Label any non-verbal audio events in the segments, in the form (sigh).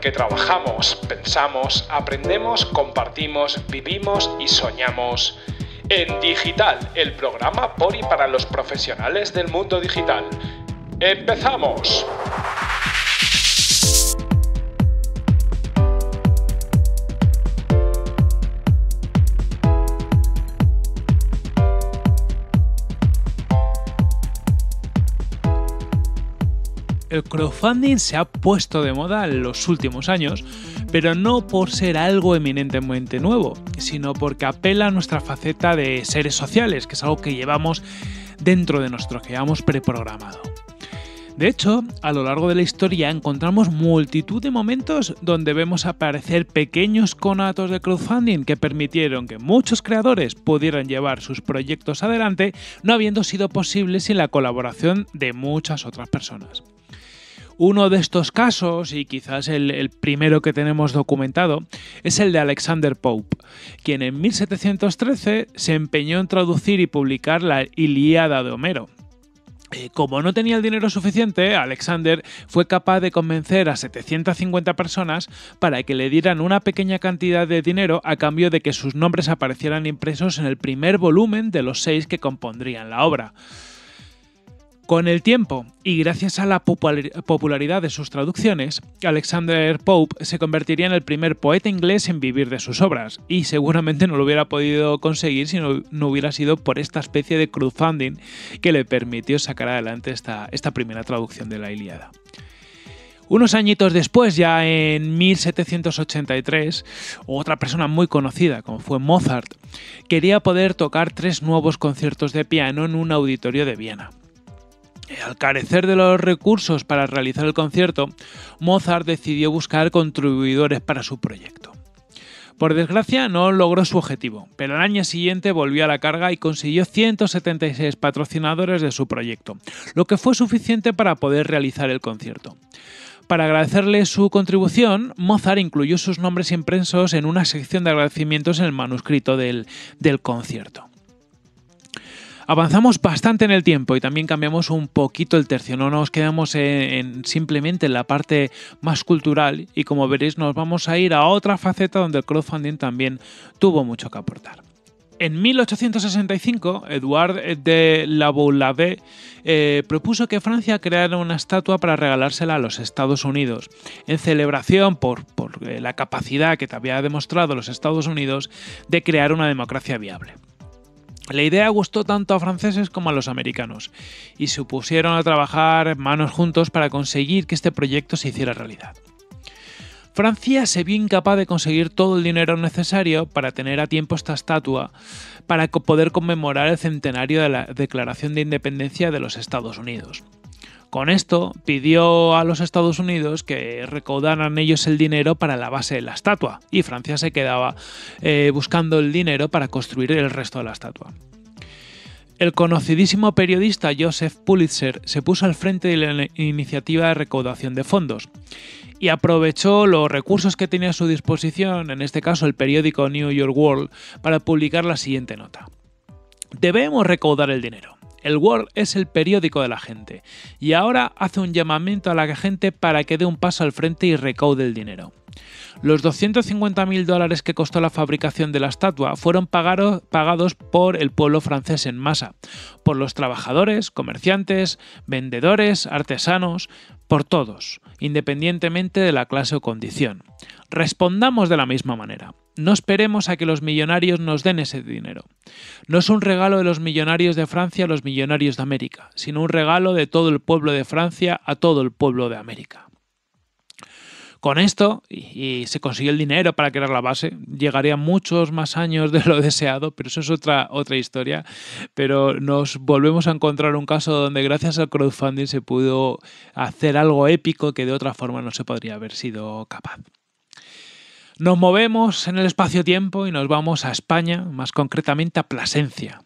Que trabajamos, pensamos, aprendemos, compartimos, vivimos y soñamos. En Digital, el programa por y para los profesionales del mundo digital. ¡Empezamos! el crowdfunding se ha puesto de moda en los últimos años, pero no por ser algo eminentemente nuevo, sino porque apela a nuestra faceta de seres sociales, que es algo que llevamos dentro de nuestro que llevamos preprogramado. De hecho, a lo largo de la historia encontramos multitud de momentos donde vemos aparecer pequeños conatos de crowdfunding que permitieron que muchos creadores pudieran llevar sus proyectos adelante, no habiendo sido posible sin la colaboración de muchas otras personas. Uno de estos casos, y quizás el, primero que tenemos documentado, es el de Alexander Pope, quien en 1713 se empeñó en traducir y publicar la Ilíada de Homero, eh, como no tenía el dinero suficiente, Alexander fue capaz de convencer a 750 personas para que le dieran una pequeña cantidad de dinero a cambio de que sus nombres aparecieran impresos en el primer volumen de los seis que compondrían la obra. Con el tiempo, y gracias a la popularidad de sus traducciones, Alexander Pope se convertiría en el primer poeta inglés en vivir de sus obras, y seguramente no lo hubiera podido conseguir si no, hubiera sido por esta especie de crowdfunding que le permitió sacar adelante esta, esta primera traducción de la Ilíada. Unos añitos después, ya en 1783, otra persona muy conocida, como fue Mozart, quería poder tocar tres nuevos conciertos de piano en un auditorio de Viena. Al carecer de los recursos para realizar el concierto, Mozart decidió buscar contribuidores para su proyecto. Por desgracia no logró su objetivo, pero al año siguiente volvió a la carga y consiguió 176 patrocinadores de su proyecto, lo que fue suficiente para poder realizar el concierto. Para agradecerle su contribución, Mozart incluyó sus nombres impresos en una sección de agradecimientos en el manuscrito del, del concierto. Avanzamos bastante en el tiempo y también cambiamos un poquito el tercio, no nos quedamos simplemente en la parte más cultural y como veréis nos vamos a ir a otra faceta donde el crowdfunding también tuvo mucho que aportar. En 1865, Edouard de la eh, propuso que Francia creara una estatua para regalársela a los Estados Unidos. En celebración por, eh, la capacidad que te había demostrado los Estados Unidos de crear una democracia viable. La idea gustó tanto a franceses como a los americanos, y se pusieron a trabajar manos juntos para conseguir que este proyecto se hiciera realidad. Francia se vio incapaz de conseguir todo el dinero necesario para tener a tiempo esta estatua, para poder conmemorar el centenario de la Declaración de Independencia de los Estados Unidos. Con esto pidió a los Estados Unidos que recaudaran ellos el dinero para la base de la estatua y Francia se quedaba eh, buscando el dinero para construir el resto de la estatua. El conocidísimo periodista Joseph Pulitzer se puso al frente de la iniciativa de recaudación de fondos y aprovechó los recursos que tenía a su disposición, en este caso el periódico New York World, para publicar la siguiente nota. Debemos recaudar el dinero. El World es el periódico de la gente y ahora hace un llamamiento a la gente para que dé un paso al frente y recaude el dinero. Los 250.000 dólares que costó la fabricación de la estatua fueron pagados por el pueblo francés en masa, por los trabajadores, comerciantes, vendedores, artesanos, por todos, independientemente de la clase o condición. Respondamos de la misma manera. No esperemos a que los millonarios nos den ese dinero. No es un regalo de los millonarios de Francia a los millonarios de América, sino un regalo de todo el pueblo de Francia a todo el pueblo de América. Con esto, y, se consiguió el dinero para crear la base, llegaría muchos más años de lo (laughs) deseado, pero eso es otra, otra historia. Pero nos volvemos a encontrar un caso donde gracias al crowdfunding se pudo hacer algo épico que de otra forma no se podría haber sido capaz. Nos movemos en el espacio-tiempo y nos vamos a España, más concretamente a Plasencia.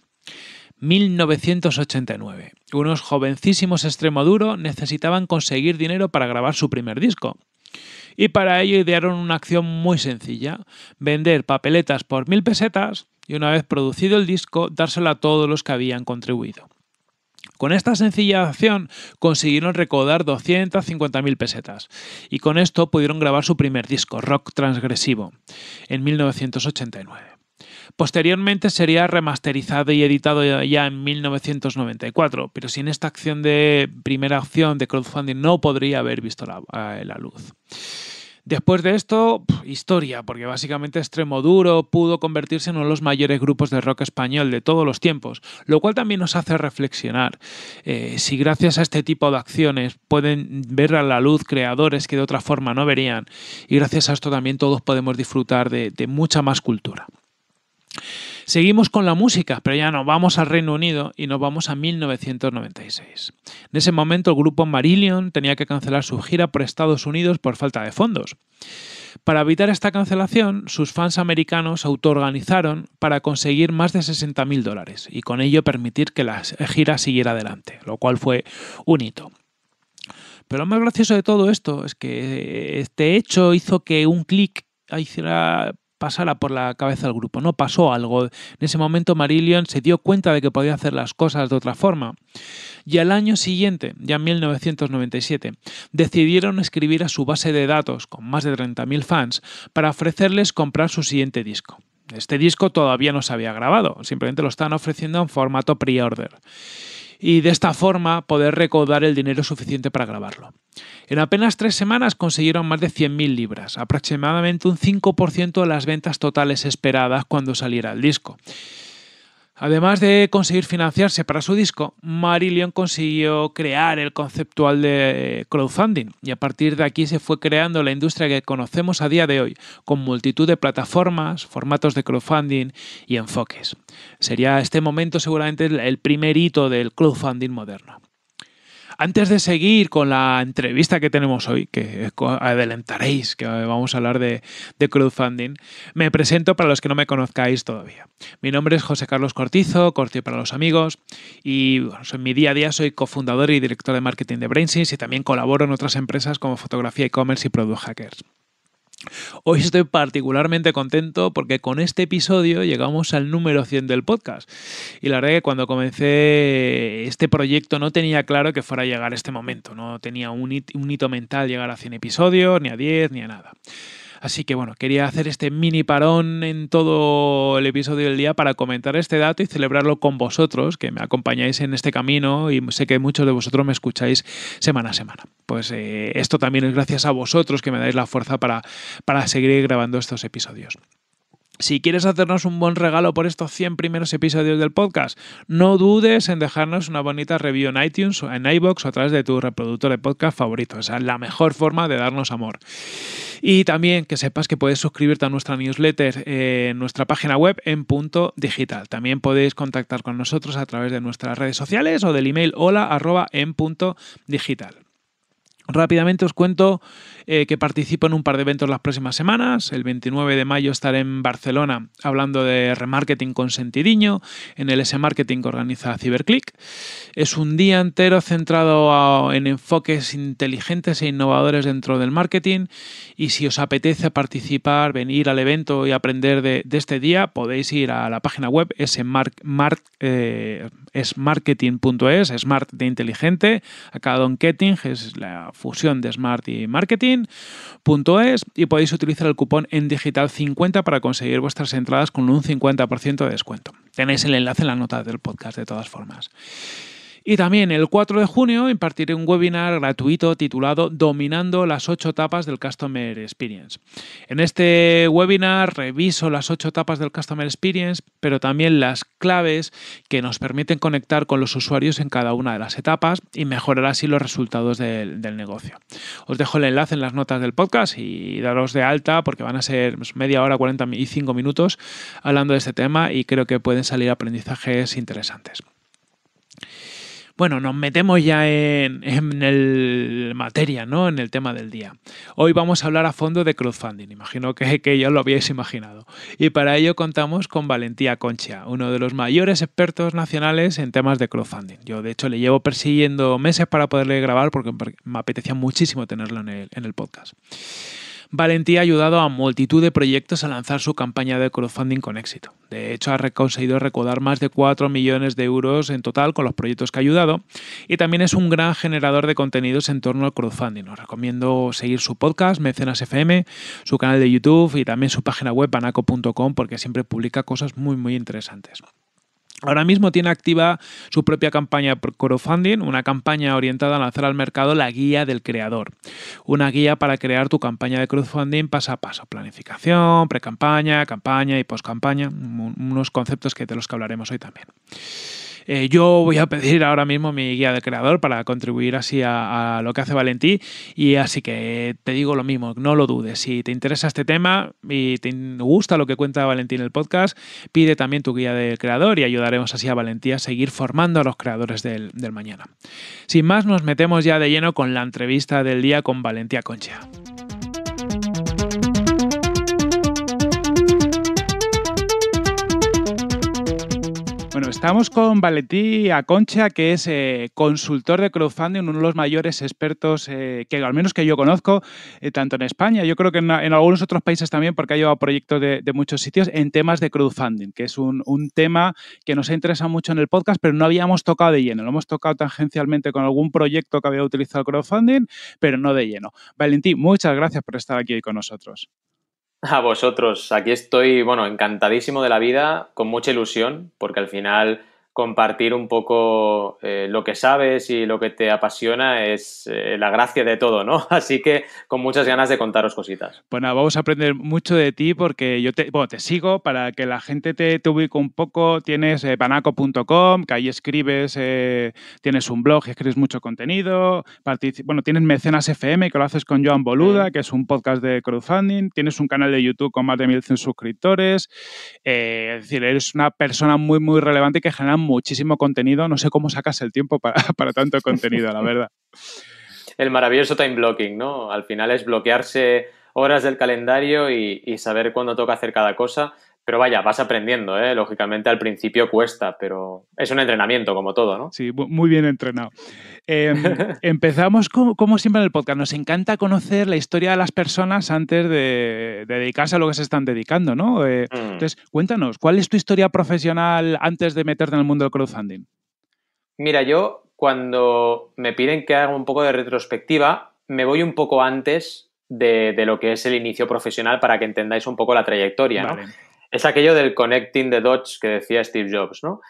1989. Unos jovencísimos Extremoduro necesitaban conseguir dinero para grabar su primer disco. Y para ello idearon una acción muy sencilla, vender papeletas por mil pesetas y una vez producido el disco dárselo a todos los que habían contribuido. Con esta sencilla acción consiguieron recaudar 250.000 pesetas y con esto pudieron grabar su primer disco, Rock Transgresivo, en 1989. Posteriormente sería remasterizado y editado ya en 1994, pero sin esta acción de primera acción de crowdfunding no podría haber visto la, eh, la luz. Después de esto, historia, porque básicamente Extremo Duro pudo convertirse en uno de los mayores grupos de rock español de todos los tiempos, lo cual también nos hace reflexionar eh, si gracias a este tipo de acciones pueden ver a la luz creadores que de otra forma no verían, y gracias a esto también todos podemos disfrutar de mucha más cultura. Seguimos con la música, pero ya no vamos al Reino Unido y nos vamos a 1996. En ese momento el grupo Marillion tenía que cancelar su gira por Estados Unidos por falta de fondos. Para evitar esta cancelación, sus fans americanos autoorganizaron para conseguir más de 60.000 dólares y con ello permitir que la gira siguiera adelante, lo cual fue un hito. Pero lo más gracioso de todo esto es que este hecho hizo que un clic hiciera pasara por la cabeza del grupo, ¿no? Pasó algo. En ese momento Marillion se dio cuenta de que podía hacer las cosas de otra forma. Y al año siguiente, ya en 1997, decidieron escribir a su base de datos, con más de 30.000 fans, para ofrecerles comprar su siguiente disco. Este disco todavía no se había grabado, simplemente lo estaban ofreciendo en formato pre-order y de esta forma poder recaudar el dinero suficiente para grabarlo. En apenas tres semanas consiguieron más de 100.000 libras, aproximadamente un 5% de las ventas totales esperadas cuando saliera el disco. Además de conseguir financiarse para su disco, Marillion consiguió crear el conceptual de crowdfunding y a partir de aquí se fue creando la industria que conocemos a día de hoy, con multitud de plataformas, formatos de crowdfunding y enfoques. Sería este momento seguramente el primer hito del crowdfunding moderno. Antes de seguir con la entrevista que tenemos hoy, que adelantaréis que vamos a hablar de, crowdfunding, me presento para los que no me conozcáis todavía. Mi nombre es José Carlos Cortizo, Corti para los amigos, y en mi día a día soy cofundador y director de marketing de Brainsys y también colaboro en otras empresas como Fotografía E-Commerce y Product Hackers. Hoy estoy particularmente contento porque con este episodio llegamos al número 100 del podcast. Y la verdad que cuando comencé este proyecto no tenía claro que fuera a llegar este momento. No tenía un, hito mental llegar a 100 episodios, ni a 10, ni a nada. Así que bueno, quería hacer este mini parón en todo el episodio del día para comentar este dato y celebrarlo con vosotros, que me acompañáis en este camino y sé que muchos de vosotros me escucháis semana a semana. Pues eh, esto también es gracias a vosotros que me dais la fuerza para seguir grabando estos episodios. Si quieres hacernos un buen regalo por estos 100 primeros episodios del podcast, no dudes en dejarnos una bonita review en iTunes o en iBox o a través de tu reproductor de podcast favorito. Esa es la mejor forma de darnos amor. Y también que sepas que puedes suscribirte a nuestra newsletter en nuestra página web en punto digital. También podéis contactar con nosotros a través de nuestras redes sociales o del email hola arroba en punto digital. Rápidamente os cuento eh, que participo en un par de eventos las próximas semanas. El 29 de mayo estaré en Barcelona hablando de remarketing con sentidiño en el S-Marketing que organiza Cyberclick Es un día entero centrado en enfoques inteligentes e innovadores dentro del marketing y si os apetece participar, venir al evento y aprender de, este día, podéis ir a la página web smarketing.es, eh, smart de inteligente, acá Don Ketting, es la fusión de Smart y Marketing.es y podéis utilizar el cupón en digital 50 para conseguir vuestras entradas con un 50% de descuento. Tenéis el enlace en la nota del podcast de todas formas. Y también el 4 de junio impartiré un webinar gratuito titulado Dominando las ocho etapas del Customer Experience. En este webinar reviso las ocho etapas del Customer Experience, pero también las claves que nos permiten conectar con los usuarios en cada una de las etapas y mejorar así los resultados del, del negocio. Os dejo el enlace en las notas del podcast y daros de alta porque van a ser media hora, 45 minutos hablando de este tema y creo que pueden salir aprendizajes interesantes. Bueno, nos metemos ya en, el materia, ¿no? En el tema del día. Hoy vamos a hablar a fondo de crowdfunding. Imagino que, que ya lo habíais imaginado. Y para ello contamos con Valentía Concha, uno de los mayores expertos nacionales en temas de crowdfunding. Yo, de hecho, le llevo persiguiendo meses para poderle grabar porque me apetecía muchísimo tenerlo en el, en el podcast. Valentía ha ayudado a multitud de proyectos a lanzar su campaña de crowdfunding con éxito. De hecho, ha conseguido recaudar más de 4 millones de euros en total con los proyectos que ha ayudado y también es un gran generador de contenidos en torno al crowdfunding. Os recomiendo seguir su podcast, Mecenas FM, su canal de YouTube y también su página web, banaco.com, porque siempre publica cosas muy, muy interesantes. Ahora mismo tiene activa su propia campaña por crowdfunding, una campaña orientada a lanzar al mercado la guía del creador. Una guía para crear tu campaña de crowdfunding paso a paso. Planificación, pre-campaña, campaña y post-campaña. Unos conceptos que de los que hablaremos hoy también. Eh, yo voy a pedir ahora mismo mi guía de creador para contribuir así a, lo que hace Valentí. Y así que te digo lo mismo, no lo dudes. Si te interesa este tema y te gusta lo que cuenta Valentín en el podcast, pide también tu guía de creador y ayudaremos así a Valentí a seguir formando a los creadores del, del mañana. Sin más, nos metemos ya de lleno con la entrevista del día con Valentía Concha. Bueno, estamos con Valentí Aconcha, que es eh, consultor de crowdfunding, uno de los mayores expertos eh, que al menos que yo conozco, eh, tanto en España, yo creo que en, algunos otros países también, porque ha llevado proyectos de, muchos sitios en temas de crowdfunding, que es un, un, tema que nos interesa mucho en el podcast, pero no habíamos tocado de lleno. Lo hemos tocado tangencialmente con algún proyecto que había utilizado crowdfunding, pero no de lleno. Valentí, muchas gracias por estar aquí hoy con nosotros. A vosotros, aquí estoy, bueno, encantadísimo de la vida, con mucha ilusión, porque al final compartir un poco eh, lo que sabes y lo que te apasiona es eh, la gracia de todo, ¿no? (laughs) Así que con muchas ganas de contaros cositas. Bueno, pues vamos a aprender mucho de ti porque yo te, te sigo para que la gente te, te ubique un poco. Tienes eh, panaco.com, que ahí escribes, tienes un blog, y escribes mucho contenido. Bueno, tienes Mecenas FM, que lo haces con Joan Boluda, que es un podcast de crowdfunding. Tienes un canal de YouTube con más de 1.100 suscriptores. es decir, eres una persona muy, muy relevante que genera muchísimo contenido. No sé cómo sacas el tiempo (laughs) para, tanto contenido, la verdad. El maravilloso time blocking, ¿no? Al final es bloquearse horas del calendario y, y saber cuándo toca hacer cada cosa. Pero vaya, vas aprendiendo, ¿eh? Lógicamente al principio cuesta, pero es un entrenamiento como todo, ¿no? Sí, muy bien entrenado. Em, (laughs) empezamos como, siempre en el podcast. Nos encanta conocer la historia de las personas antes de, dedicarse a lo que se están dedicando, ¿no? Eh, mm. Entonces, cuéntanos, ¿cuál es tu historia profesional antes de meterte en el mundo del crowdfunding? Mira, yo cuando me piden que haga un poco de retrospectiva, me voy un poco antes de, lo que es el inicio profesional para que entendáis un poco la trayectoria, ¿no? Es aquello del connecting the dots que decía Steve Jobs, ¿no?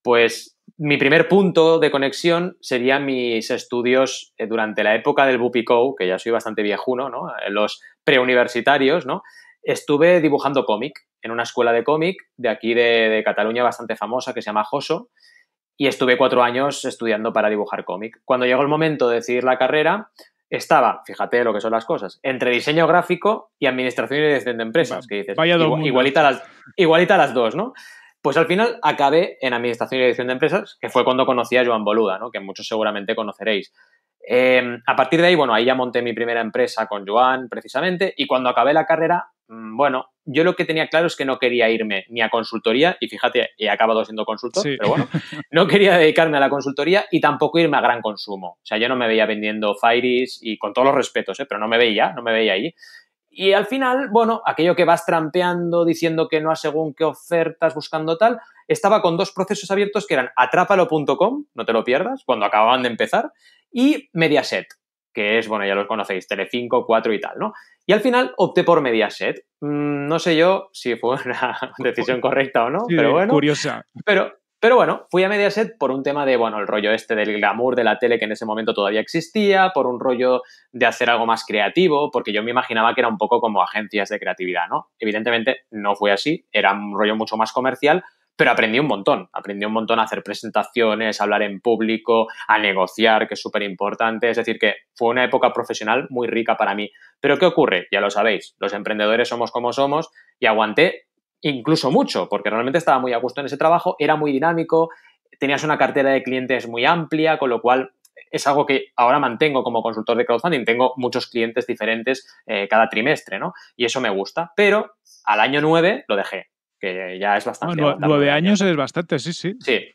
Pues mi primer punto de conexión serían mis estudios eh, durante la época del cow que ya soy bastante viejuno, ¿no? Eh, los preuniversitarios, ¿no? Estuve dibujando cómic en una escuela de cómic de aquí de, de Cataluña bastante famosa que se llama Joso y estuve cuatro años estudiando para dibujar cómic. Cuando llegó el momento de decidir la carrera, estaba, fíjate lo que son las cosas, entre diseño gráfico y administración y dirección de empresas, que dices, igualita, las, las dos, ¿no? Pues al final acabé en administración y dirección de empresas, que fue cuando conocí a Joan Boluda, ¿no? Que muchos seguramente conoceréis. Em, a partir de ahí, bueno, ahí ya monté mi primera empresa con Joan, precisamente, y cuando acabé la carrera Mm, bueno, yo lo que tenía claro es que no quería irme ni a consultoría, y fíjate, he acabado siendo consultor, pero bueno, (laughs) no quería dedicarme a la consultoría y tampoco irme a gran consumo. O sea, yo no me veía vendiendo Firis y con todos los respetos, ¿eh? pero no me veía, no me veía ahí. Y al final, bueno, aquello que vas trampeando, diciendo que no a según qué ofertas, buscando tal, estaba con dos procesos abiertos que eran atrápalo.com, no te lo pierdas, cuando acababan de empezar, y Mediaset que es, bueno, ya los conocéis, Tele5, 4 y tal, ¿no? Y al final opté por Mediaset. Mm, no sé yo si fue una (laughs) decisión correcta o no, pero bueno. Curiosa. Pero, pero bueno, fui a Mediaset por un tema de, bueno, el rollo este del glamour de la tele que en ese momento todavía existía, por un rollo de hacer algo más creativo, porque yo me imaginaba que era un poco como agencias de creatividad, ¿no? Evidentemente no fue así, era un rollo mucho más comercial, pero aprendí un montón, aprendí un montón a hacer presentaciones, a hablar en público, a negociar, que es súper importante, es decir, que fue una época profesional muy rica para mí. Pero ¿qué ocurre? Ya lo sabéis, los emprendedores somos como somos y aguanté incluso mucho, porque realmente estaba muy a gusto en ese trabajo, era muy dinámico, tenías una cartera de clientes muy amplia, con lo cual es algo que ahora mantengo como consultor de crowdfunding. Tengo muchos clientes diferentes eh, cada trimestre, ¿no? Y eso me gusta. Pero al año 9 lo dejé que ya es bastante. Bueno, ah, nueve años es bastante, sí, sí. Sí.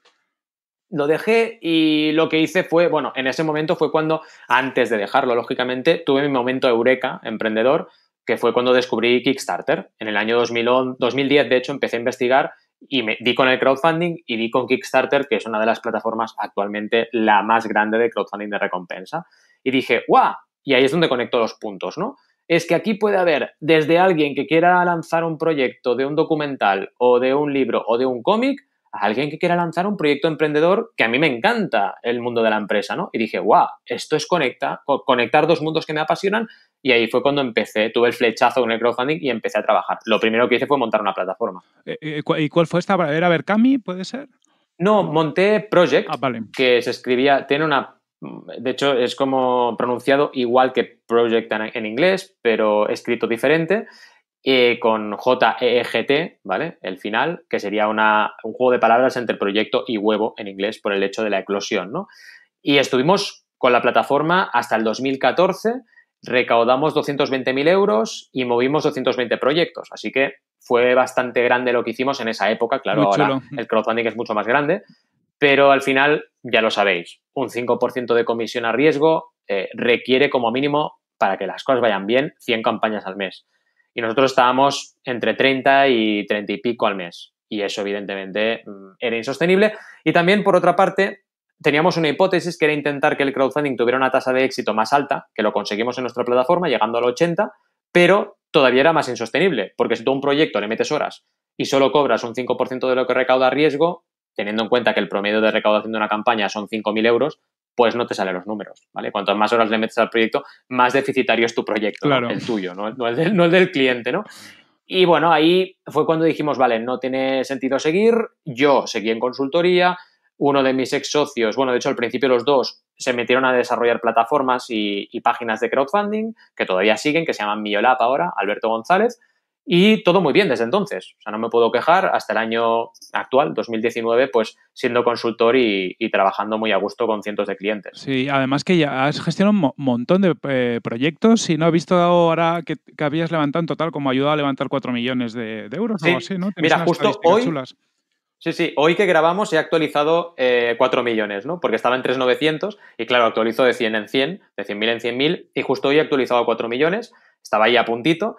Lo dejé y lo que hice fue, bueno, en ese momento fue cuando, antes de dejarlo, lógicamente, tuve mi momento eureka, emprendedor, que fue cuando descubrí Kickstarter. En el año 2010, de hecho, empecé a investigar y me di con el crowdfunding y di con Kickstarter, que es una de las plataformas actualmente la más grande de crowdfunding de recompensa. Y dije, ¡guau! Y ahí es donde conecto los puntos, ¿no? es que aquí puede haber desde alguien que quiera lanzar un proyecto de un documental o de un libro o de un cómic, a alguien que quiera lanzar un proyecto emprendedor que a mí me encanta el mundo de la empresa, ¿no? Y dije, guau, esto es conecta, conectar dos mundos que me apasionan y ahí fue cuando empecé, tuve el flechazo con el crowdfunding y empecé a trabajar. Lo primero que hice fue montar una plataforma. Eh, eh, ¿Y cuál fue esta? ¿Era Berkami, puede ser? No, monté Project, ah, que se escribía, tiene una Mm, de hecho, es como pronunciado igual que Project en inglés, pero escrito diferente, eh, con j e ¿vale? El final, que sería un juego de palabras entre proyecto y huevo en inglés por el hecho de la eclosión, ¿no? Y estuvimos con la plataforma hasta el 2014, recaudamos 220.000 euros y movimos 220 proyectos, así que fue bastante grande lo que hicimos en esa época, claro, ahora el crowdfunding es mucho más grande, pero al final, ya lo sabéis, un 5% de comisión a riesgo eh, requiere como mínimo, para que las cosas vayan bien, 100 campañas al mes. Y nosotros estábamos entre 30 y 30 y pico al mes. Y eso, evidentemente, mm, era insostenible. Y también, por otra parte, teníamos una hipótesis que era intentar que el crowdfunding tuviera una tasa de éxito más alta, que lo conseguimos en nuestra plataforma, llegando al 80, pero todavía era más insostenible, porque si tú a un proyecto le metes horas y solo cobras un 5% de lo que recauda a riesgo, teniendo en cuenta que el promedio de recaudación de una campaña son 5.000 euros, pues no te salen los números, ¿vale? Cuantas más horas le metes al proyecto, más deficitario es tu proyecto, el tuyo, ¿no? el, del, cliente, ¿no? Y bueno, ahí fue cuando dijimos, vale, no tiene sentido seguir, yo seguí en consultoría, uno de mis ex socios, bueno, de hecho al principio los dos se metieron a desarrollar plataformas y, páginas de crowdfunding que todavía siguen, que se llaman Miolab ahora, Alberto González, y todo muy bien desde entonces. O sea, no me puedo quejar hasta el año actual, 2019, pues siendo consultor y, trabajando muy a gusto con cientos de clientes. Sí, además que ya has gestionado un montón de eh, proyectos y no he visto ahora que, que, habías levantado en total como ayuda a levantar 4 millones de, euros así, ¿no? Mira, justo hoy. Sí, sí, hoy que grabamos he actualizado eh, 4 millones, ¿no? Porque estaba en 3.900 y claro, actualizo de 100 en 100, de 100.000 en 100.000 y justo hoy he actualizado 4 millones, estaba ahí a puntito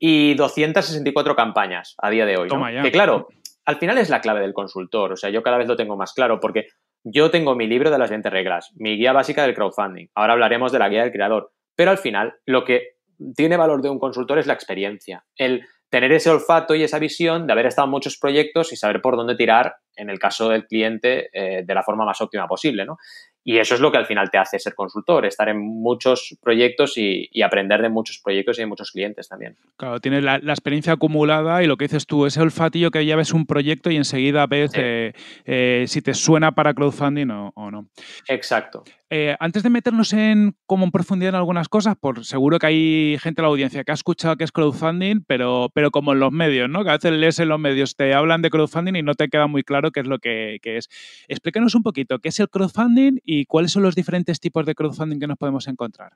y 264 campañas a día de hoy. Que claro, al final es la clave del consultor, o sea, yo cada vez lo tengo más claro porque yo tengo mi libro de las 20 reglas, mi guía básica del crowdfunding, ahora hablaremos de la guía del creador, pero al final lo que tiene valor de un consultor es la experiencia, el tener ese olfato y esa visión de haber estado en muchos proyectos y saber por dónde tirar, en el caso del cliente, eh, de la forma más óptima posible. ¿no? Y eso es lo que al final te hace ser consultor, estar en muchos proyectos y, aprender de muchos proyectos y de muchos clientes también. Claro, tienes la, experiencia acumulada y lo que dices tú, ese olfatillo que ya ves un proyecto y enseguida ves eh, eh, si te suena para crowdfunding o, no. Exacto. Eh, antes de meternos en como en profundidad en algunas cosas, por seguro que hay gente en la audiencia que ha escuchado que es crowdfunding, pero, pero como en los medios, ¿no? Que a veces lees en los medios, te hablan de crowdfunding y no te queda muy claro qué es lo que, que es. Explícanos un poquito qué es el crowdfunding y y cuáles son los diferentes tipos de crowdfunding que nos podemos encontrar.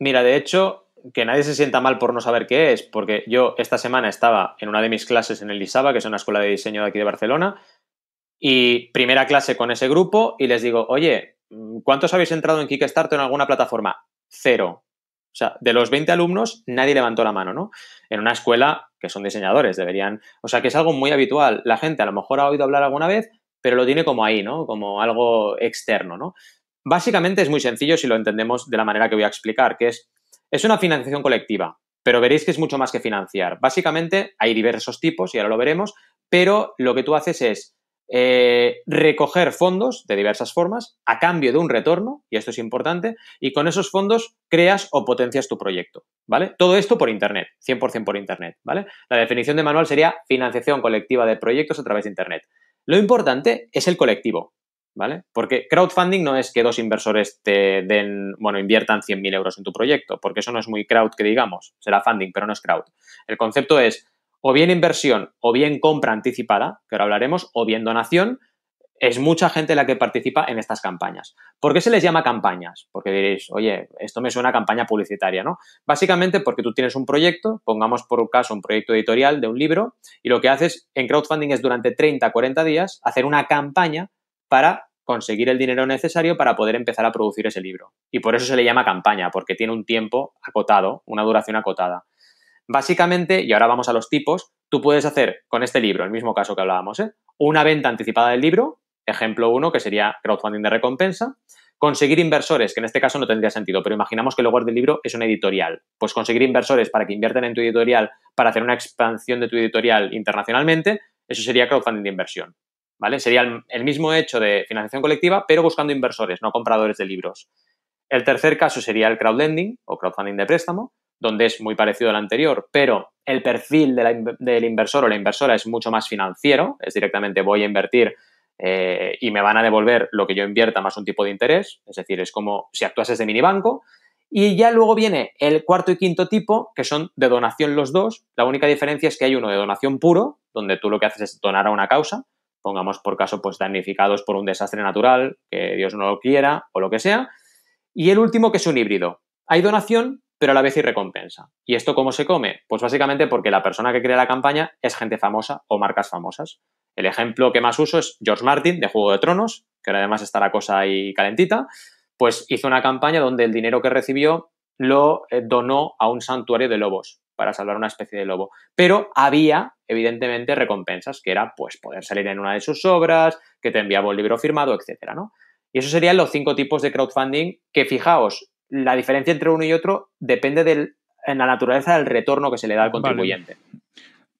Mira, de hecho, que nadie se sienta mal por no saber qué es, porque yo esta semana estaba en una de mis clases en el ISABA, que es una escuela de diseño de aquí de Barcelona, y primera clase con ese grupo y les digo, oye, ¿cuántos habéis entrado en Kickstarter en alguna plataforma? Cero. O sea, de los 20 alumnos nadie levantó la mano, ¿no? En una escuela que son diseñadores, deberían... O sea, que es algo muy habitual. La gente a lo mejor ha oído hablar alguna vez, pero lo tiene como ahí, ¿no? Como algo externo, ¿no? Básicamente es muy sencillo si lo entendemos de la manera que voy a explicar, que es, es una financiación colectiva, pero veréis que es mucho más que financiar. Básicamente hay diversos tipos, y ahora lo veremos, pero lo que tú haces es eh, recoger fondos de diversas formas a cambio de un retorno, y esto es importante, y con esos fondos creas o potencias tu proyecto, ¿vale? Todo esto por Internet, 100% por Internet, ¿vale? La definición de manual sería financiación colectiva de proyectos a través de Internet. Lo importante es el colectivo, ¿vale? Porque crowdfunding no es que dos inversores te den, bueno, inviertan 100.000 euros en tu proyecto, porque eso no es muy crowd que digamos, será funding, pero no es crowd. El concepto es o bien inversión, o bien compra anticipada, que ahora hablaremos, o bien donación, es mucha gente la que participa en estas campañas. ¿Por qué se les llama campañas? Porque diréis, oye, esto me suena a campaña publicitaria, ¿no? Básicamente porque tú tienes un proyecto, pongamos por caso un proyecto editorial de un libro, y lo que haces en crowdfunding es durante 30, 40 días hacer una campaña para conseguir el dinero necesario para poder empezar a producir ese libro. Y por eso se le llama campaña, porque tiene un tiempo acotado, una duración acotada. Básicamente, y ahora vamos a los tipos, tú puedes hacer con este libro, el mismo caso que hablábamos, ¿eh? una venta anticipada del libro, Ejemplo uno, que sería crowdfunding de recompensa. Conseguir inversores, que en este caso no tendría sentido, pero imaginamos que el lugar del libro es una editorial. Pues conseguir inversores para que inviertan en tu editorial, para hacer una expansión de tu editorial internacionalmente, eso sería crowdfunding de inversión. ¿Vale? Sería el, mismo hecho de financiación colectiva, pero buscando inversores, no compradores de libros. El tercer caso sería el crowdlending o crowdfunding de préstamo, donde es muy parecido al anterior, pero el perfil del inversor o la inversora es mucho más financiero, es directamente voy a invertir eh, y me van a devolver lo que yo invierta más un tipo de interés, es decir, es como si actuases de minibanco. Y ya luego viene el cuarto y quinto tipo, que son de donación los dos. La única diferencia es que hay uno de donación puro, donde tú lo que haces es donar a una causa, pongamos por caso, pues damnificados por un desastre natural, que Dios no lo quiera o lo que sea. Y el último, que es un híbrido. Hay donación, pero a la vez hay recompensa. ¿Y esto cómo se come? Pues básicamente porque la persona que crea la campaña es gente famosa o marcas famosas. El ejemplo que más uso es George Martin de Juego de Tronos, que además está la cosa ahí calentita, pues hizo una campaña donde el dinero que recibió lo eh, donó a un santuario de lobos para salvar una especie de lobo. Pero había, evidentemente, recompensas, que era pues poder salir en una de sus obras, que te enviaba un libro firmado, etc. ¿no? Y esos serían los cinco tipos de crowdfunding que, fijaos, la diferencia entre uno y otro depende en la naturaleza del retorno que se le da al contribuyente.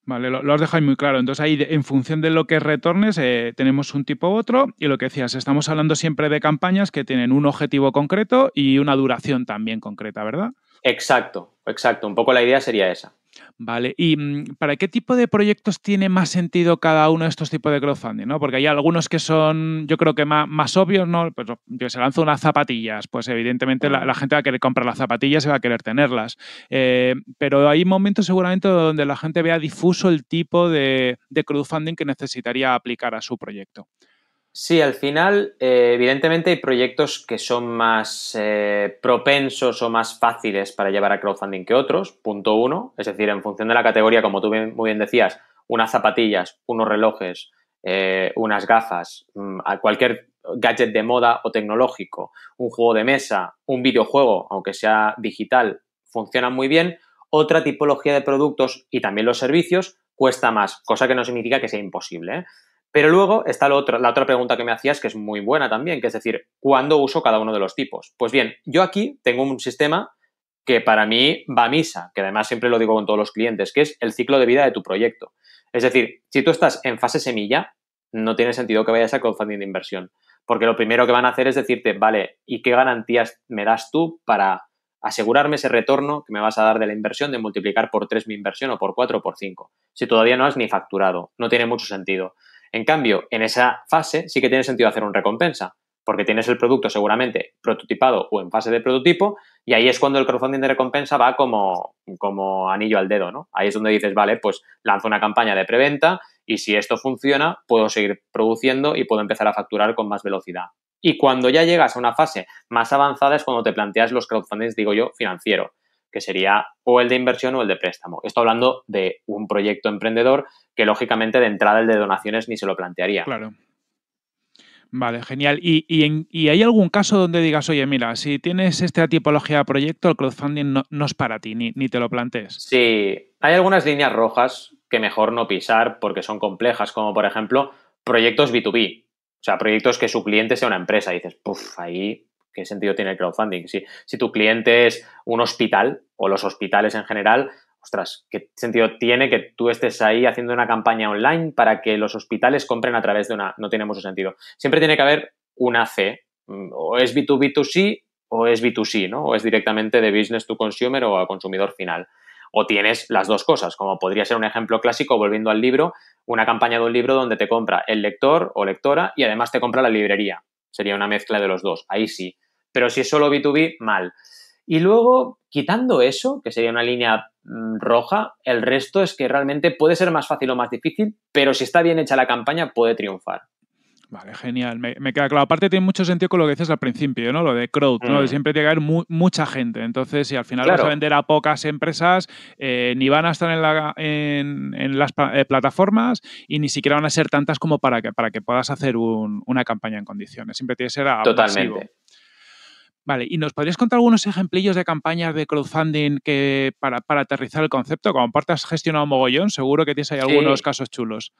Vale, lo, has dejado muy claro. Entonces ahí, en función de lo que retornes, eh, tenemos un tipo u otro. Y lo que decías, estamos hablando siempre de campañas que tienen un objetivo concreto y una duración también concreta, ¿verdad? Exacto, exacto. Un poco la idea sería esa. Vale, ¿y mm, para qué tipo de proyectos tiene más sentido cada uno de estos tipos de crowdfunding? ¿no? Porque hay algunos que son, yo creo que más, obvios, ¿no? Pues yo se lanza unas zapatillas, pues evidentemente la, gente va a querer comprar las zapatillas y va a querer tenerlas. Eh, pero hay momentos seguramente donde la gente vea difuso el tipo de crowdfunding que necesitaría aplicar a su proyecto. Sí, al final, eh, evidentemente hay proyectos que son más eh, propensos o más fáciles para llevar a crowdfunding que otros, punto uno. Es decir, en función de la categoría, como tú muy bien decías, unas zapatillas, unos relojes, eh, unas gafas, mm, cualquier gadget de moda o tecnológico, un juego de mesa, un videojuego, aunque sea digital, funcionan muy bien. Otra tipología de productos y también los servicios cuesta más, cosa que no significa que sea imposible. Pero luego está la otra pregunta que me hacías, que es muy buena también, que es decir, ¿cuándo uso cada uno de los tipos? Pues bien, yo aquí tengo un sistema que para mí va a misa, que además siempre lo digo con todos los clientes, que es el ciclo de vida de tu proyecto. Es decir, si tú estás en fase semilla, no tiene sentido que vayas a crowdfunding de inversión, porque lo primero que van a hacer es decirte, vale, ¿y qué garantías me das tú para asegurarme ese retorno que me vas a dar de la inversión, de multiplicar por 3 mi inversión o por 4 o por 5? Si todavía no has ni facturado, no tiene mucho sentido. En cambio, en esa fase sí que tiene sentido hacer un recompensa, porque tienes el producto seguramente prototipado o en fase de prototipo, y ahí es cuando el crowdfunding de recompensa va como, como anillo al dedo, ¿no? Ahí es donde dices, vale, pues lanzo una campaña de preventa y si esto funciona, puedo seguir produciendo y puedo empezar a facturar con más velocidad. Y cuando ya llegas a una fase más avanzada es cuando te planteas los crowdfundings, digo yo, financiero que sería o el de inversión o el de préstamo. Esto hablando de un proyecto emprendedor que lógicamente de entrada el de donaciones ni se lo plantearía. Claro. Vale, genial. ¿Y, y, hay algún caso donde digas, oye, mira, si tienes esta tipología de proyecto, el crowdfunding no, es para ti, ni, ni, te lo plantees? Sí, hay algunas líneas rojas que mejor no pisar porque son complejas, como por ejemplo proyectos B2B, o sea, proyectos que su cliente sea una empresa. Y dices, puff, ahí ¿Qué sentido tiene el crowdfunding? Si, si tu cliente es un hospital o los hospitales en general, ostras, ¿qué sentido tiene que tú estés ahí haciendo una campaña online para que los hospitales compren a través de una... No tiene mucho sentido. Siempre tiene que haber una C. Mm, o es B2B2C o es B2C, ¿no? O es directamente de business to consumer o a consumidor final. O tienes las dos cosas, como podría ser un ejemplo clásico, volviendo al libro, una campaña de un libro donde te compra el lector o lectora y además te compra la librería. Sería una mezcla de los dos. Ahí sí. Pero si es solo B2B, mal. Y luego, quitando eso, que sería una línea mm, roja, el resto es que realmente puede ser más fácil o más difícil, pero si está bien hecha la campaña, puede triunfar. Vale, genial. Me, queda claro. Aparte, tiene mucho sentido con lo que dices al principio, ¿no? Lo de crowd, ¿no? Mm. Siempre tiene que haber mucha gente. Entonces, si al final vas a vender a pocas empresas, eh, ni van a estar en, la, las eh, plataformas y ni siquiera van a ser tantas como para que, para que puedas hacer una campaña en condiciones. Siempre tiene que ser a Totalmente. Vale, ¿y nos podrías contar algunos ejemplillos de campañas de crowdfunding para, aterrizar el concepto? Como parte has gestionado mogollón, seguro que tienes ahí algunos casos chulos.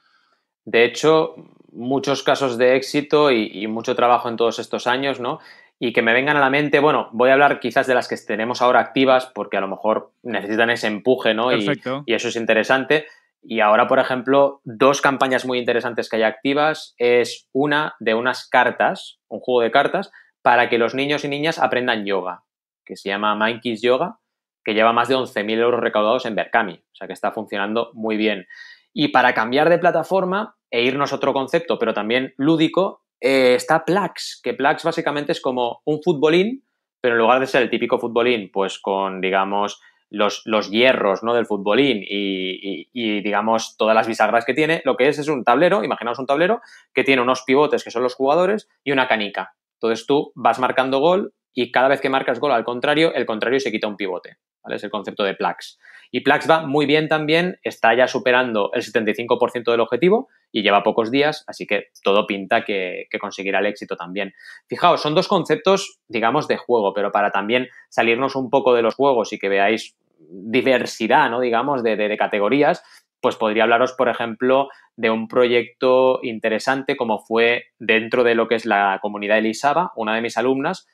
De hecho, muchos casos de éxito y, mucho trabajo en todos estos años, ¿no? Y que me vengan a la mente, bueno, voy a hablar quizás de las que tenemos ahora activas porque a lo mejor necesitan ese empuje, ¿no? Y, y eso es interesante. Y ahora, por ejemplo, dos campañas muy interesantes que hay activas es una de unas cartas, un juego de cartas, para que los niños y niñas aprendan yoga, que se llama Mind Yoga, que lleva más de 11.000 euros recaudados en Berkami, o sea que está funcionando muy bien. Y para cambiar de plataforma e irnos a otro concepto, pero también lúdico, eh, está Plax, que Plax básicamente es como un futbolín, pero en lugar de ser el típico futbolín, pues con, digamos, los, los hierros ¿no? del futbolín y, y, digamos, todas las bisagras que tiene, lo que es es un tablero, imaginaos un tablero, que tiene unos pivotes que son los jugadores y una canica, entonces tú vas marcando gol y cada vez que marcas gol al contrario, el contrario se quita un pivote. ¿vale? Es el concepto de Plax. Y Plax va muy bien también, está ya superando el 75% del objetivo y lleva pocos días, así que todo pinta que, conseguirá el éxito también. Fijaos, son dos conceptos, digamos, de juego, pero para también salirnos un poco de los juegos y que veáis diversidad, ¿no? Digamos, de categorías, pues podría hablaros, por ejemplo, de un proyecto interesante como fue dentro de lo que es la comunidad Elisaba, una de mis alumnas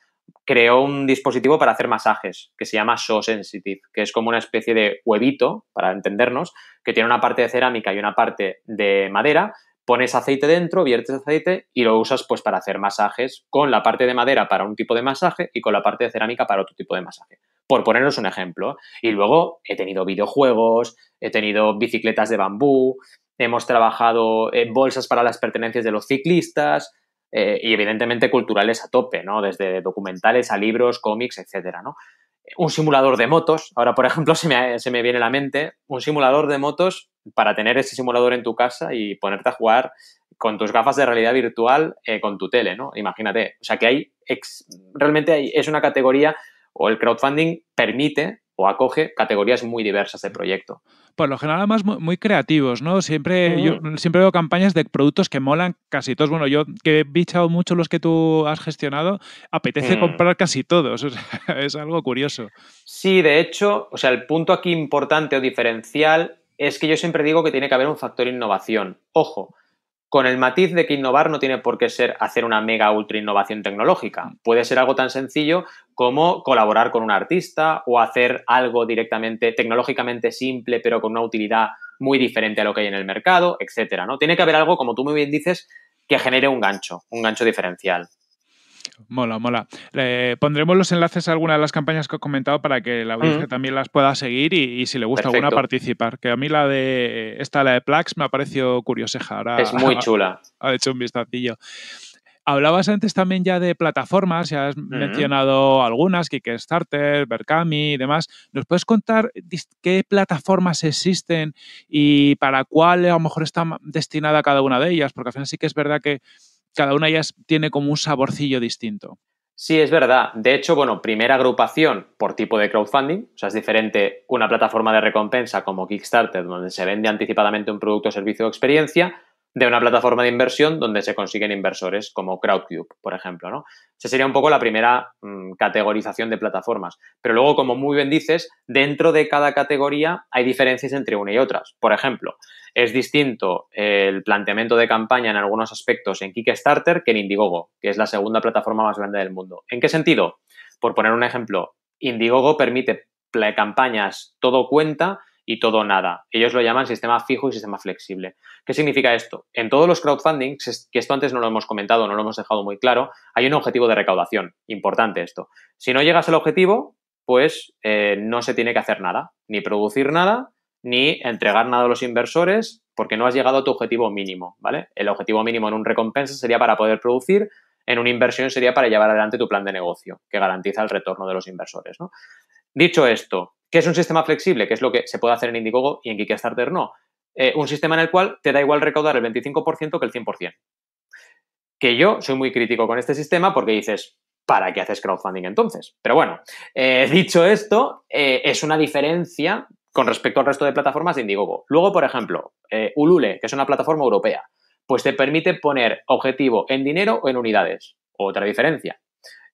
creó un dispositivo para hacer masajes que se llama So Sensitive, que es como una especie de huevito, para entendernos, que tiene una parte de cerámica y una parte de madera pones aceite dentro, viertes aceite y lo usas pues para hacer masajes con la parte de madera para un tipo de masaje y con la parte de cerámica para otro tipo de masaje. Por poneros un ejemplo. Y luego he tenido videojuegos, he tenido bicicletas de bambú, hemos trabajado en bolsas para las pertenencias de los ciclistas eh, y evidentemente culturales a tope, ¿no? Desde documentales a libros, cómics, etcétera, Un simulador de motos, ahora por (laughs) ejemplo se me, se me viene a la mente, un simulador de motos para tener ese simulador en tu casa y ponerte a jugar con tus gafas de realidad virtual eh, con tu tele, ¿no? Imagínate. O sea que hay, realmente es una categoría o el crowdfunding permite o acoge categorías muy diversas de proyecto. Por lo general, además, muy, creativos, ¿no? Siempre, siempre veo campañas de productos que molan casi todos. Bueno, yo que he bichado mucho los que tú has gestionado, apetece mm. comprar casi todos. (laughs) es algo curioso. Sí, de hecho, o sea, el punto aquí importante o diferencial es que yo siempre digo que tiene que haber un factor innovación. Ojo, con el matiz de que innovar no tiene por qué ser hacer una mega ultra innovación tecnológica. Puede ser algo tan sencillo como colaborar con un artista o hacer algo directamente tecnológicamente simple pero con una utilidad muy diferente a lo que hay en el mercado, etcétera, ¿no? Tiene que haber algo, como tú muy bien dices, que genere un gancho, un gancho diferencial. Mola, mola. pondremos los enlaces a alguna de las campañas que he comentado para que la audiencia también las pueda seguir y, si le gusta alguna participar. Que a mí la de esta, la de Plax, me ha parecido curioseja. es muy (laughs) chula. Ha hecho un vistacillo. Hablabas antes también ya de plataformas, ya has mencionado algunas, Kickstarter, Berkami y demás. ¿Nos puedes contar qué plataformas existen y para cuál a lo mejor está destinada cada una de ellas? Porque al final sí que es verdad que cada una de ellas tiene como un saborcillo distinto. Sí, es verdad. De hecho, bueno, primera agrupación por tipo de crowdfunding, o sea, es diferente una plataforma de recompensa como Kickstarter, donde se vende anticipadamente un producto, servicio o experiencia, de una plataforma de inversión donde se consiguen inversores como Crowdcube, por ejemplo. ¿no? Esa sería un poco la primera mm, categorización de plataformas. Pero luego, como muy bien dices, dentro de cada categoría hay diferencias entre una y otras. Por ejemplo, es distinto el planteamiento de campaña en algunos aspectos en Kickstarter que en Indiegogo, que es la segunda plataforma más grande del mundo. ¿En qué sentido? Por poner un ejemplo, Indiegogo permite campañas todo cuenta y todo nada. Ellos lo llaman sistema fijo y sistema flexible. ¿Qué significa esto? En todos los crowdfunding, que esto antes no lo hemos comentado, no lo hemos dejado muy claro, hay un objetivo de recaudación. Importante esto. Si no llegas al objetivo, pues eh, no se tiene que hacer nada, ni producir nada, ni entregar nada a los inversores, porque no has llegado a tu objetivo mínimo, ¿vale? El objetivo mínimo en un recompensa sería para poder producir, en una inversión sería para llevar adelante tu plan de negocio, que garantiza el retorno de los inversores, ¿no? Dicho esto, ¿qué es un sistema flexible? Que es lo que se puede hacer en Indiegogo y en Kickstarter no. Eh, un sistema en el cual te da igual recaudar el 25% que el 100%. Que yo soy muy crítico con este sistema porque dices, ¿para qué haces crowdfunding entonces? Pero bueno, eh, (laughs) dicho esto, eh, es una diferencia con respecto al resto de plataformas de Indiegogo. Luego, por ejemplo, Ulule, que es una plataforma europea, pues te permite poner objetivo en dinero o en unidades. Otra diferencia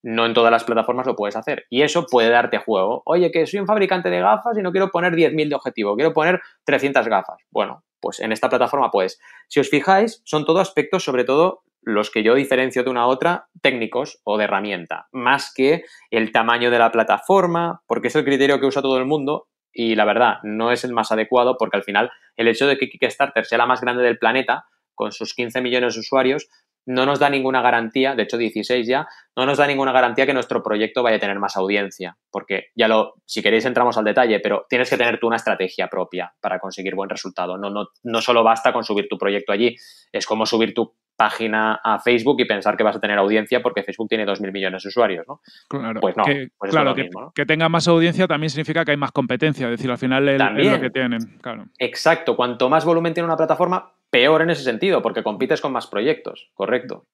no en todas las plataformas lo puedes hacer. Y eso puede darte juego. Oye, que soy un fabricante de gafas y no quiero poner 10.000 de objetivo, quiero poner 300 gafas. Bueno, pues en esta plataforma puedes. Si os fijáis, son todo aspectos, sobre todo los que yo diferencio de una a otra, técnicos o de herramienta, más que el tamaño de la plataforma, porque es el criterio que usa todo el mundo y la verdad no es el más adecuado porque al final el hecho de que Kickstarter sea la más grande del planeta, con sus 15 millones de usuarios, no nos da ninguna garantía, de hecho 16 ya, no nos da ninguna garantía que nuestro proyecto vaya a tener más audiencia, porque ya lo, si queréis entramos al detalle, pero tienes que tener tú una estrategia propia para conseguir buen resultado. No, no, no solo basta con subir tu proyecto allí, es como subir tu página a Facebook y pensar que vas a tener audiencia porque Facebook tiene 2.000 millones de usuarios, ¿no? Claro, pues no, que, pues claro, que, tenga más audiencia también significa que hay más competencia, es decir, al final es lo que tienen. Exacto, cuanto más volumen tiene una plataforma, peor en ese sentido, porque compites con más proyectos, correcto.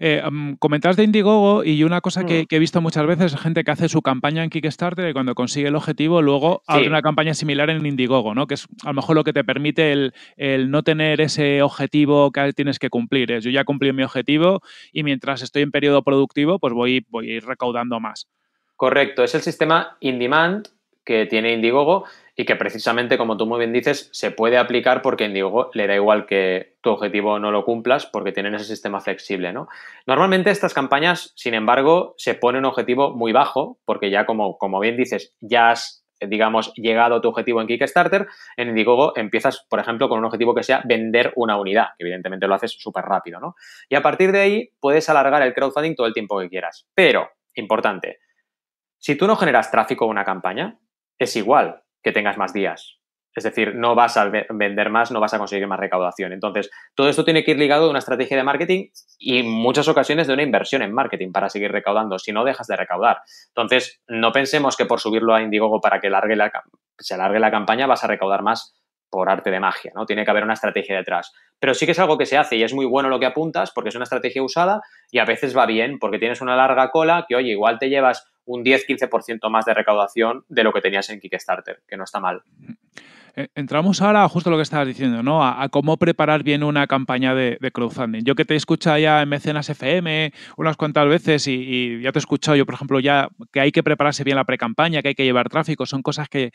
Eh, de Indiegogo y una cosa mm. que, he visto muchas veces es gente que hace su campaña en Kickstarter y cuando consigue el objetivo luego hace una campaña similar en Indiegogo, ¿no? Que es a lo mejor lo que te permite el, no tener ese objetivo que tienes que cumplir. Es, yo ya cumplí mi objetivo y mientras estoy en periodo productivo pues voy, voy a ir recaudando más. Correcto, es el sistema in que tiene Indiegogo y que precisamente, como tú muy bien dices, se puede aplicar porque en Indiegogo le da igual que tu objetivo no lo cumplas porque tienen ese sistema flexible, ¿no? Normalmente estas campañas, sin embargo, se pone un objetivo muy bajo porque ya como, como bien dices, ya has digamos, llegado a tu objetivo en Kickstarter, en Indiegogo empiezas, por ejemplo, con un objetivo que sea vender una unidad, que evidentemente lo haces súper rápido, ¿no? Y a partir de ahí puedes alargar el crowdfunding todo el tiempo que quieras. Pero, importante, si tú no generas tráfico a una campaña, es igual, que tengas más días. Es decir, no vas a vender más, no vas a conseguir más recaudación. Entonces, todo esto tiene que ir ligado a una estrategia de marketing y muchas ocasiones de una inversión en marketing para seguir recaudando, si no dejas de recaudar. Entonces, no pensemos que por subirlo a Indiegogo para que se alargue la campaña vas a recaudar más por arte de magia, ¿no? Tiene que haber una estrategia detrás. Pero sí que es algo que se hace y es muy bueno lo que apuntas porque es una estrategia usada y a veces va bien porque tienes una larga cola que, oye, igual te llevas un 10-15% más de recaudación de lo que tenías en Kickstarter, que no está mal. Mm. Eh, entramos ahora justo lo que estabas diciendo, ¿no? A, cómo preparar bien una campaña de, crowdfunding. Yo que te he escuchado ya en Mecenas FM unas cuantas veces y, ya te he escuchado yo, por ejemplo, ya que hay que prepararse bien la pre-campaña, que hay que llevar tráfico, son cosas que,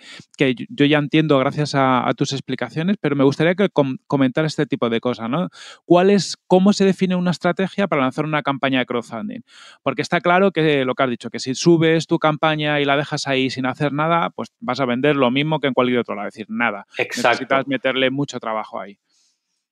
yo ya entiendo gracias a, tus explicaciones, pero me gustaría que comentar este tipo de cosas, ¿no? ¿Cuál es, cómo se define una estrategia para lanzar una campaña de crowdfunding? Porque está claro que lo que has dicho, que si subes tu campaña y la dejas ahí sin hacer nada, pues vas a vender lo mismo que en cualquier otro lado, es decir, nada Exacto. Necesitas meterle mucho trabajo ahí.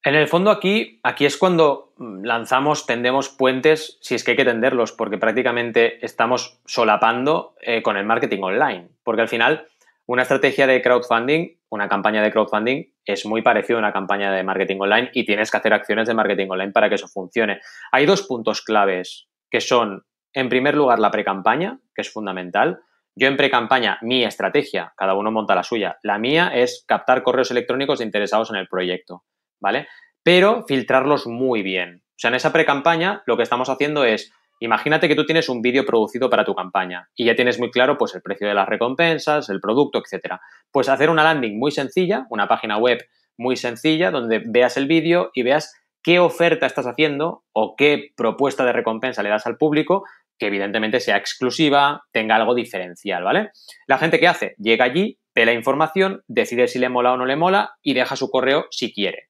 En el fondo aquí, aquí es cuando mm, lanzamos, tendemos puentes, si es que hay que tenderlos, porque prácticamente estamos solapando eh, con el marketing online. Porque al final, una estrategia de crowdfunding, una campaña de crowdfunding, es muy parecida a una campaña de marketing online y tienes que hacer acciones de marketing online para que eso funcione. Hay dos puntos claves que son, en primer lugar, la precampaña, que es fundamental. Yo en pre-campaña, mi estrategia, cada uno monta la suya, la mía es captar correos electrónicos de interesados en el proyecto, ¿vale? Pero filtrarlos muy bien. O sea, en esa pre-campaña lo que estamos haciendo es, imagínate que tú tienes un vídeo producido para tu campaña y ya tienes muy claro pues el precio de las recompensas, el producto, etcétera. Pues hacer una landing muy sencilla, una página web muy sencilla donde veas el vídeo y veas qué oferta estás haciendo o qué propuesta de recompensa le das al público que evidentemente sea exclusiva, tenga algo diferencial, ¿vale? La gente que hace, llega allí, ve la información, decide si le mola o no le mola y deja su correo si quiere.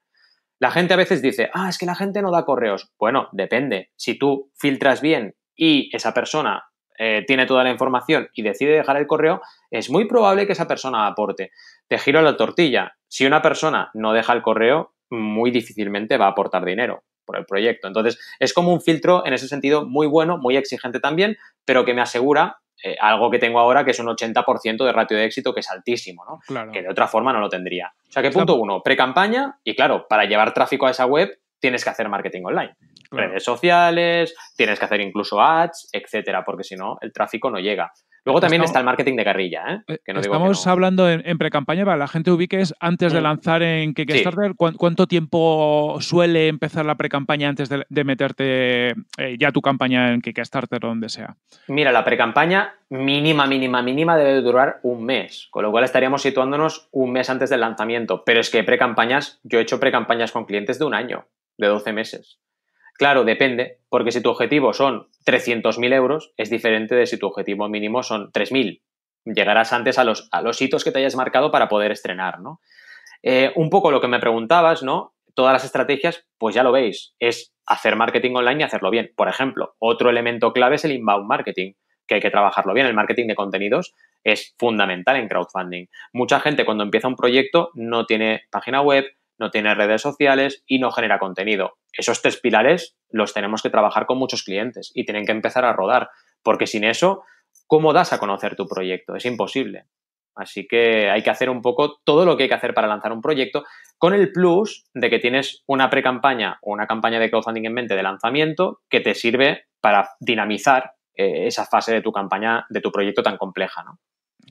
La gente a veces dice, ah, es que la gente no da correos. Bueno, depende. Si tú filtras bien y esa persona eh, tiene toda la información y decide dejar el correo, es muy probable que esa persona aporte. Te giro la tortilla. Si una persona no deja el correo, muy difícilmente va a aportar dinero por el proyecto. Entonces, es como un filtro en ese sentido muy bueno, muy exigente también, pero que me asegura eh, algo que tengo ahora que es un 80% de ratio de éxito, que es altísimo, ¿no? Que de otra forma no lo tendría. O sea que punto uno, pre-campaña y claro, para llevar tráfico a esa web tienes que hacer marketing online. Redes sociales, tienes que hacer incluso ads, etcétera, porque si no, el tráfico no llega. Luego también está el marketing de guerrilla, ¿eh? eh estamos hablando en, pre-campaña para la gente ubique es antes de mm. lanzar en Kickstarter. ¿Cuánto tiempo suele empezar la pre-campaña antes de, meterte eh, ya tu campaña en Kickstarter o donde sea? Mira, la pre-campaña mínima, mínima, mínima debe durar un mes, con lo cual estaríamos situándonos un mes antes del lanzamiento. Pero es que pre-campañas, yo he hecho pre-campañas con clientes de un año, de 12 meses. Claro, depende, porque si tu objetivo son 300.000 euros, es diferente de si tu objetivo mínimo son 3.000. Llegarás antes a los, a los hitos que te hayas marcado para poder estrenar, ¿no? Eh, un poco lo que me preguntabas, ¿no? Todas las estrategias, pues ya lo veis, es hacer marketing online y hacerlo bien. Por ejemplo, otro elemento clave es el inbound marketing, que hay que trabajarlo bien. El marketing de contenidos es fundamental en crowdfunding. Mucha gente cuando empieza un proyecto no tiene página web, no tiene redes sociales y no genera contenido. Esos tres pilares los tenemos que trabajar con muchos clientes y tienen que empezar a rodar, porque sin eso, ¿cómo das a conocer tu proyecto? Es imposible. Así que hay que hacer un poco todo lo que hay que hacer para lanzar un proyecto, con el plus de que tienes una pre-campaña o una campaña de crowdfunding en mente de lanzamiento que te sirve para dinamizar eh, esa fase de tu campaña, de tu proyecto tan compleja, ¿no?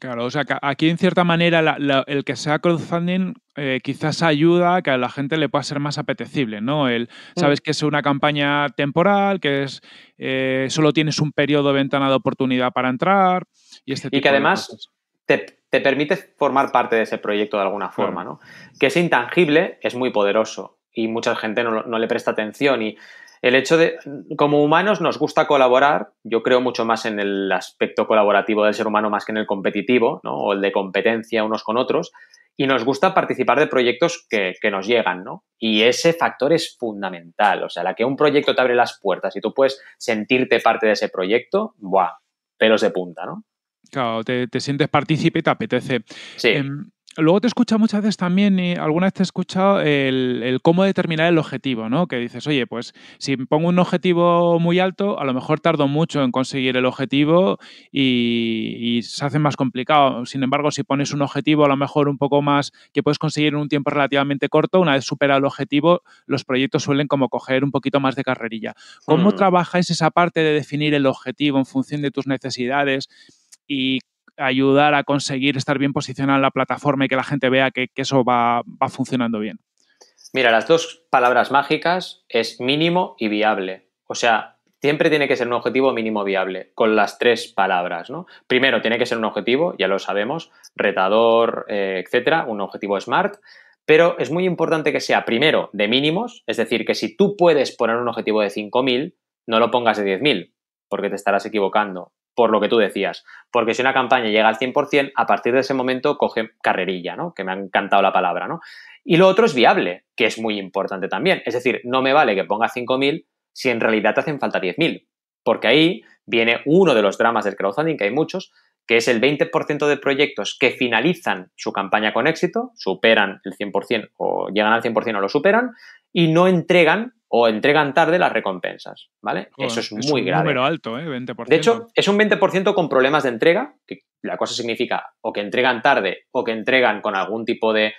Claro, o sea, que aquí en cierta manera el que sea crowdfunding eh, quizás ayuda a que a la gente le pueda ser más apetecible, ¿no? El, mm. sabes que es una campaña temporal, que es eh, solo tienes un periodo de ventana de oportunidad para entrar y este que de además te, te permite formar parte de ese proyecto de alguna forma, ¿no? Que es intangible, es muy poderoso y mucha gente no, no le presta atención y el hecho de, como humanos nos gusta colaborar, yo creo mucho más en el aspecto colaborativo del ser humano más que en el competitivo, ¿no? O el de competencia unos con otros, y nos gusta participar de proyectos que, nos llegan, ¿no? Y ese factor es fundamental, o sea, la que un proyecto te abre las puertas y tú puedes sentirte parte de ese proyecto, ¡buah! Pelos de punta, ¿no? Claro, te, sientes partícipe y te apetece. Sí. Em, Luego te escucha muchas veces también, y alguna vez te he escuchado el, cómo determinar el objetivo, ¿no? Que dices, oye, pues si pongo un objetivo muy alto, a lo mejor tardo mucho en conseguir el objetivo y, se hace más complicado. Sin embargo, si pones un objetivo a lo mejor un poco más que puedes conseguir en un tiempo relativamente corto, una vez superado el objetivo, los proyectos suelen como coger un poquito más de carrerilla. ¿Cómo trabaja hmm. trabajáis esa parte de definir el objetivo en función de tus necesidades? y ayudar a conseguir estar bien posicionada en la plataforma y que la gente vea que, eso va, funcionando bien? Mira, las dos palabras mágicas es mínimo y viable. O sea, siempre tiene que ser un objetivo mínimo viable, con las tres palabras, ¿no? Primero, tiene que ser un objetivo, ya lo sabemos, retador, eh, etcétera, un objetivo smart, pero es muy importante que sea primero de mínimos, es decir, que si tú puedes poner un objetivo de 5.000, no lo pongas de 10.000, porque te estarás equivocando por lo que tú decías. Porque si una campaña llega al 100%, a partir de ese momento coge carrerilla, ¿no? Que me ha encantado la palabra, ¿no? Y lo otro es viable, que es muy importante también. Es decir, no me vale que ponga 5.000 si en realidad te hacen falta 10.000. Porque ahí viene uno de los dramas del crowdfunding, que hay muchos, que es el 20% de proyectos que finalizan su campaña con éxito, superan el 100% o llegan al 100% o lo superan, y no entregan o entregan tarde las recompensas, ¿vale? Eso es, es muy un grave. número alto, ¿eh? 20%. De hecho, es un 20% con problemas de entrega, que la cosa significa o que entregan tarde o que entregan con algún tipo de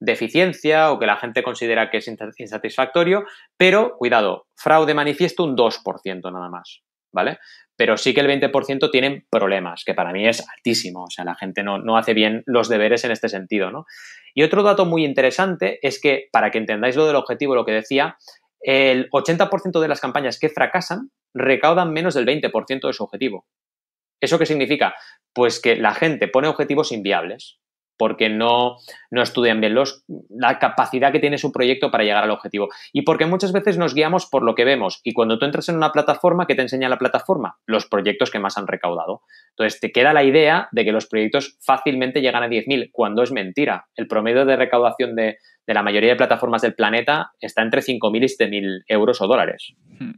deficiencia o que la gente considera que es insatisfactorio, pero cuidado, fraude manifiesto un 2% nada más, ¿vale? Pero sí que el 20% tienen problemas, que para mí es altísimo, o sea, la gente no, no hace bien los deberes en este sentido, ¿no? Y otro dato muy interesante es que, para que entendáis lo del objetivo, lo que decía, el 80% de las campañas que fracasan recaudan menos del 20% de su objetivo. ¿Eso qué significa? Pues que la gente pone objetivos inviables porque no, no estudian bien los, la capacidad que tiene su proyecto para llegar al objetivo. Y porque muchas veces nos guiamos por lo que vemos. Y cuando tú entras en una plataforma, ¿qué te enseña la plataforma? Los proyectos que más han recaudado. Entonces, te queda la idea de que los proyectos fácilmente llegan a 10.000, cuando es mentira. El promedio de recaudación de, de la mayoría de plataformas del planeta está entre 5.000 y 7.000 euros o dólares. Hmm.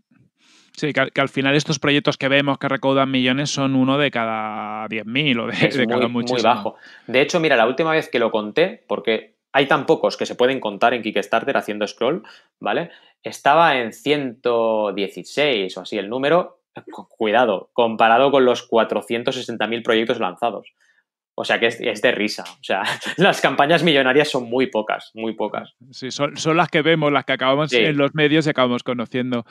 Sí, que al, final estos proyectos que vemos que recaudan millones son uno de cada 10.000 o de, cada muchísimo. Muy bajo. De hecho, mira, la última vez que lo conté, porque hay tan pocos que se pueden contar en Kickstarter haciendo scroll, ¿vale? Estaba en 116 o así el número, cuidado, comparado con los 460.000 proyectos lanzados. O sea que es, de risa. O sea, (laughs) las campañas millonarias son muy pocas, muy pocas. Sí, son, son las que vemos, las que acabamos en los medios y acabamos conociendo.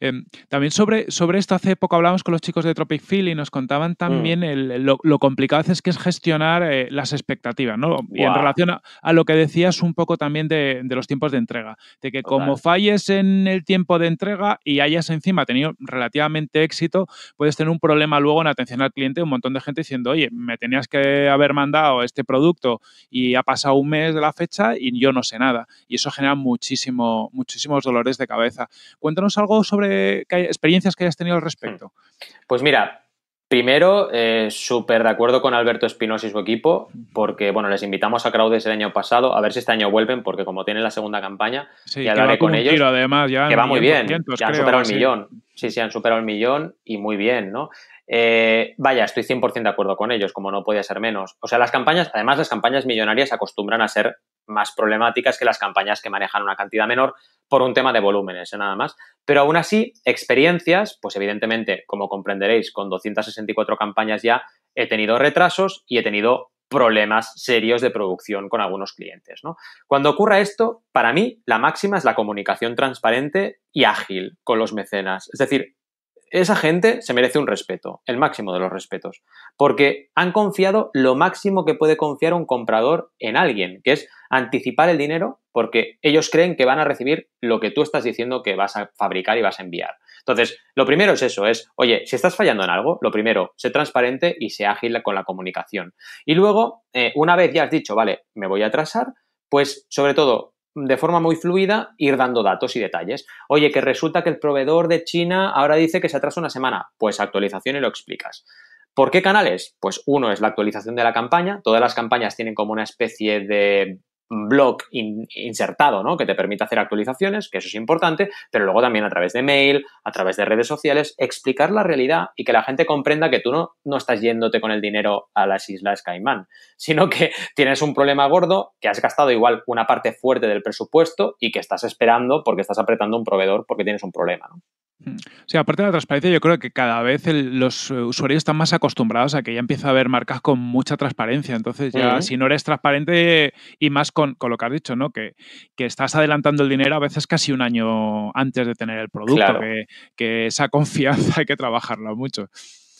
Em, también sobre, sobre esto hace poco hablamos con los chicos de Tropic Field y nos contaban mm. también lo, complicado es que es gestionar eh, las expectativas, ¿no? Y en relación a, lo que decías un poco también de, los tiempos de entrega. De que como falles en el tiempo de entrega y hayas encima tenido relativamente éxito, puedes tener un problema luego en atención al cliente, un montón de gente diciendo, oye, me tenías que haber mandado este producto y ha pasado un mes de la fecha y yo no sé nada. Y eso genera muchísimo, muchísimos dolores de cabeza. Cuéntanos algo sobre experiencias que hayas tenido al respecto. Pues mira, Primero, eh, súper de acuerdo con Alberto Espinosa y su equipo, porque bueno, les invitamos a Crowdes el año pasado, a ver si este año vuelven, porque como tienen la segunda campaña, hablaré con, ellos. además, ya que va muy bien, ya han superado el millón. Sí, sí, han superado el millón y muy bien, ¿no? Eh, vaya, estoy 100% de acuerdo con ellos, como no podía ser menos. O sea, las campañas, además las campañas millonarias acostumbran a ser más problemáticas que las campañas que manejan una cantidad menor por un tema de volúmenes, ¿eh? nada más. Pero aún así, experiencias, pues evidentemente, como comprenderéis, con 264 campañas ya he tenido retrasos y he tenido problemas serios de producción con algunos clientes. Cuando ocurra esto, para mí la máxima es la comunicación transparente y ágil con los mecenas. Es decir, esa gente se merece un respeto, el máximo de los respetos, porque han confiado lo máximo que puede confiar un comprador en alguien, que es anticipar el dinero porque ellos creen que van a recibir lo que tú estás diciendo que vas a fabricar y vas a enviar. Entonces, lo primero es eso, es, oye, si estás fallando en algo, lo primero, sé transparente y sé ágil con la comunicación. Y luego, eh, una vez ya has dicho, vale, me voy a atrasar, pues sobre todo, de forma muy fluida ir dando datos y detalles. Oye, que resulta que el proveedor de China ahora dice que se atrasa una semana. Pues actualización y lo explicas. ¿Por qué canales? Pues uno es la actualización de la campaña. Todas las campañas tienen como una especie de blog insertado, ¿no? Que te permita hacer actualizaciones, que eso es importante, pero luego también a través de mail, a través de redes sociales, explicar la realidad y que la gente comprenda que tú no, no estás yéndote con el dinero a las Islas Caimán, (laughs) sino que tienes un problema gordo, que has gastado igual una parte fuerte del presupuesto y que estás esperando porque estás apretando un proveedor porque tienes un problema, ¿no? Mm. Sí, aparte de la transparencia, yo creo que cada vez los eh, usuarios están más acostumbrados a que ya empieza a haber marcas con mucha transparencia. Entonces, ya si no eres transparente y más con, lo que has dicho, ¿no? Que, estás adelantando el dinero a veces casi un año antes de tener el producto, que, esa (laughs) confianza hay que trabajarla mucho.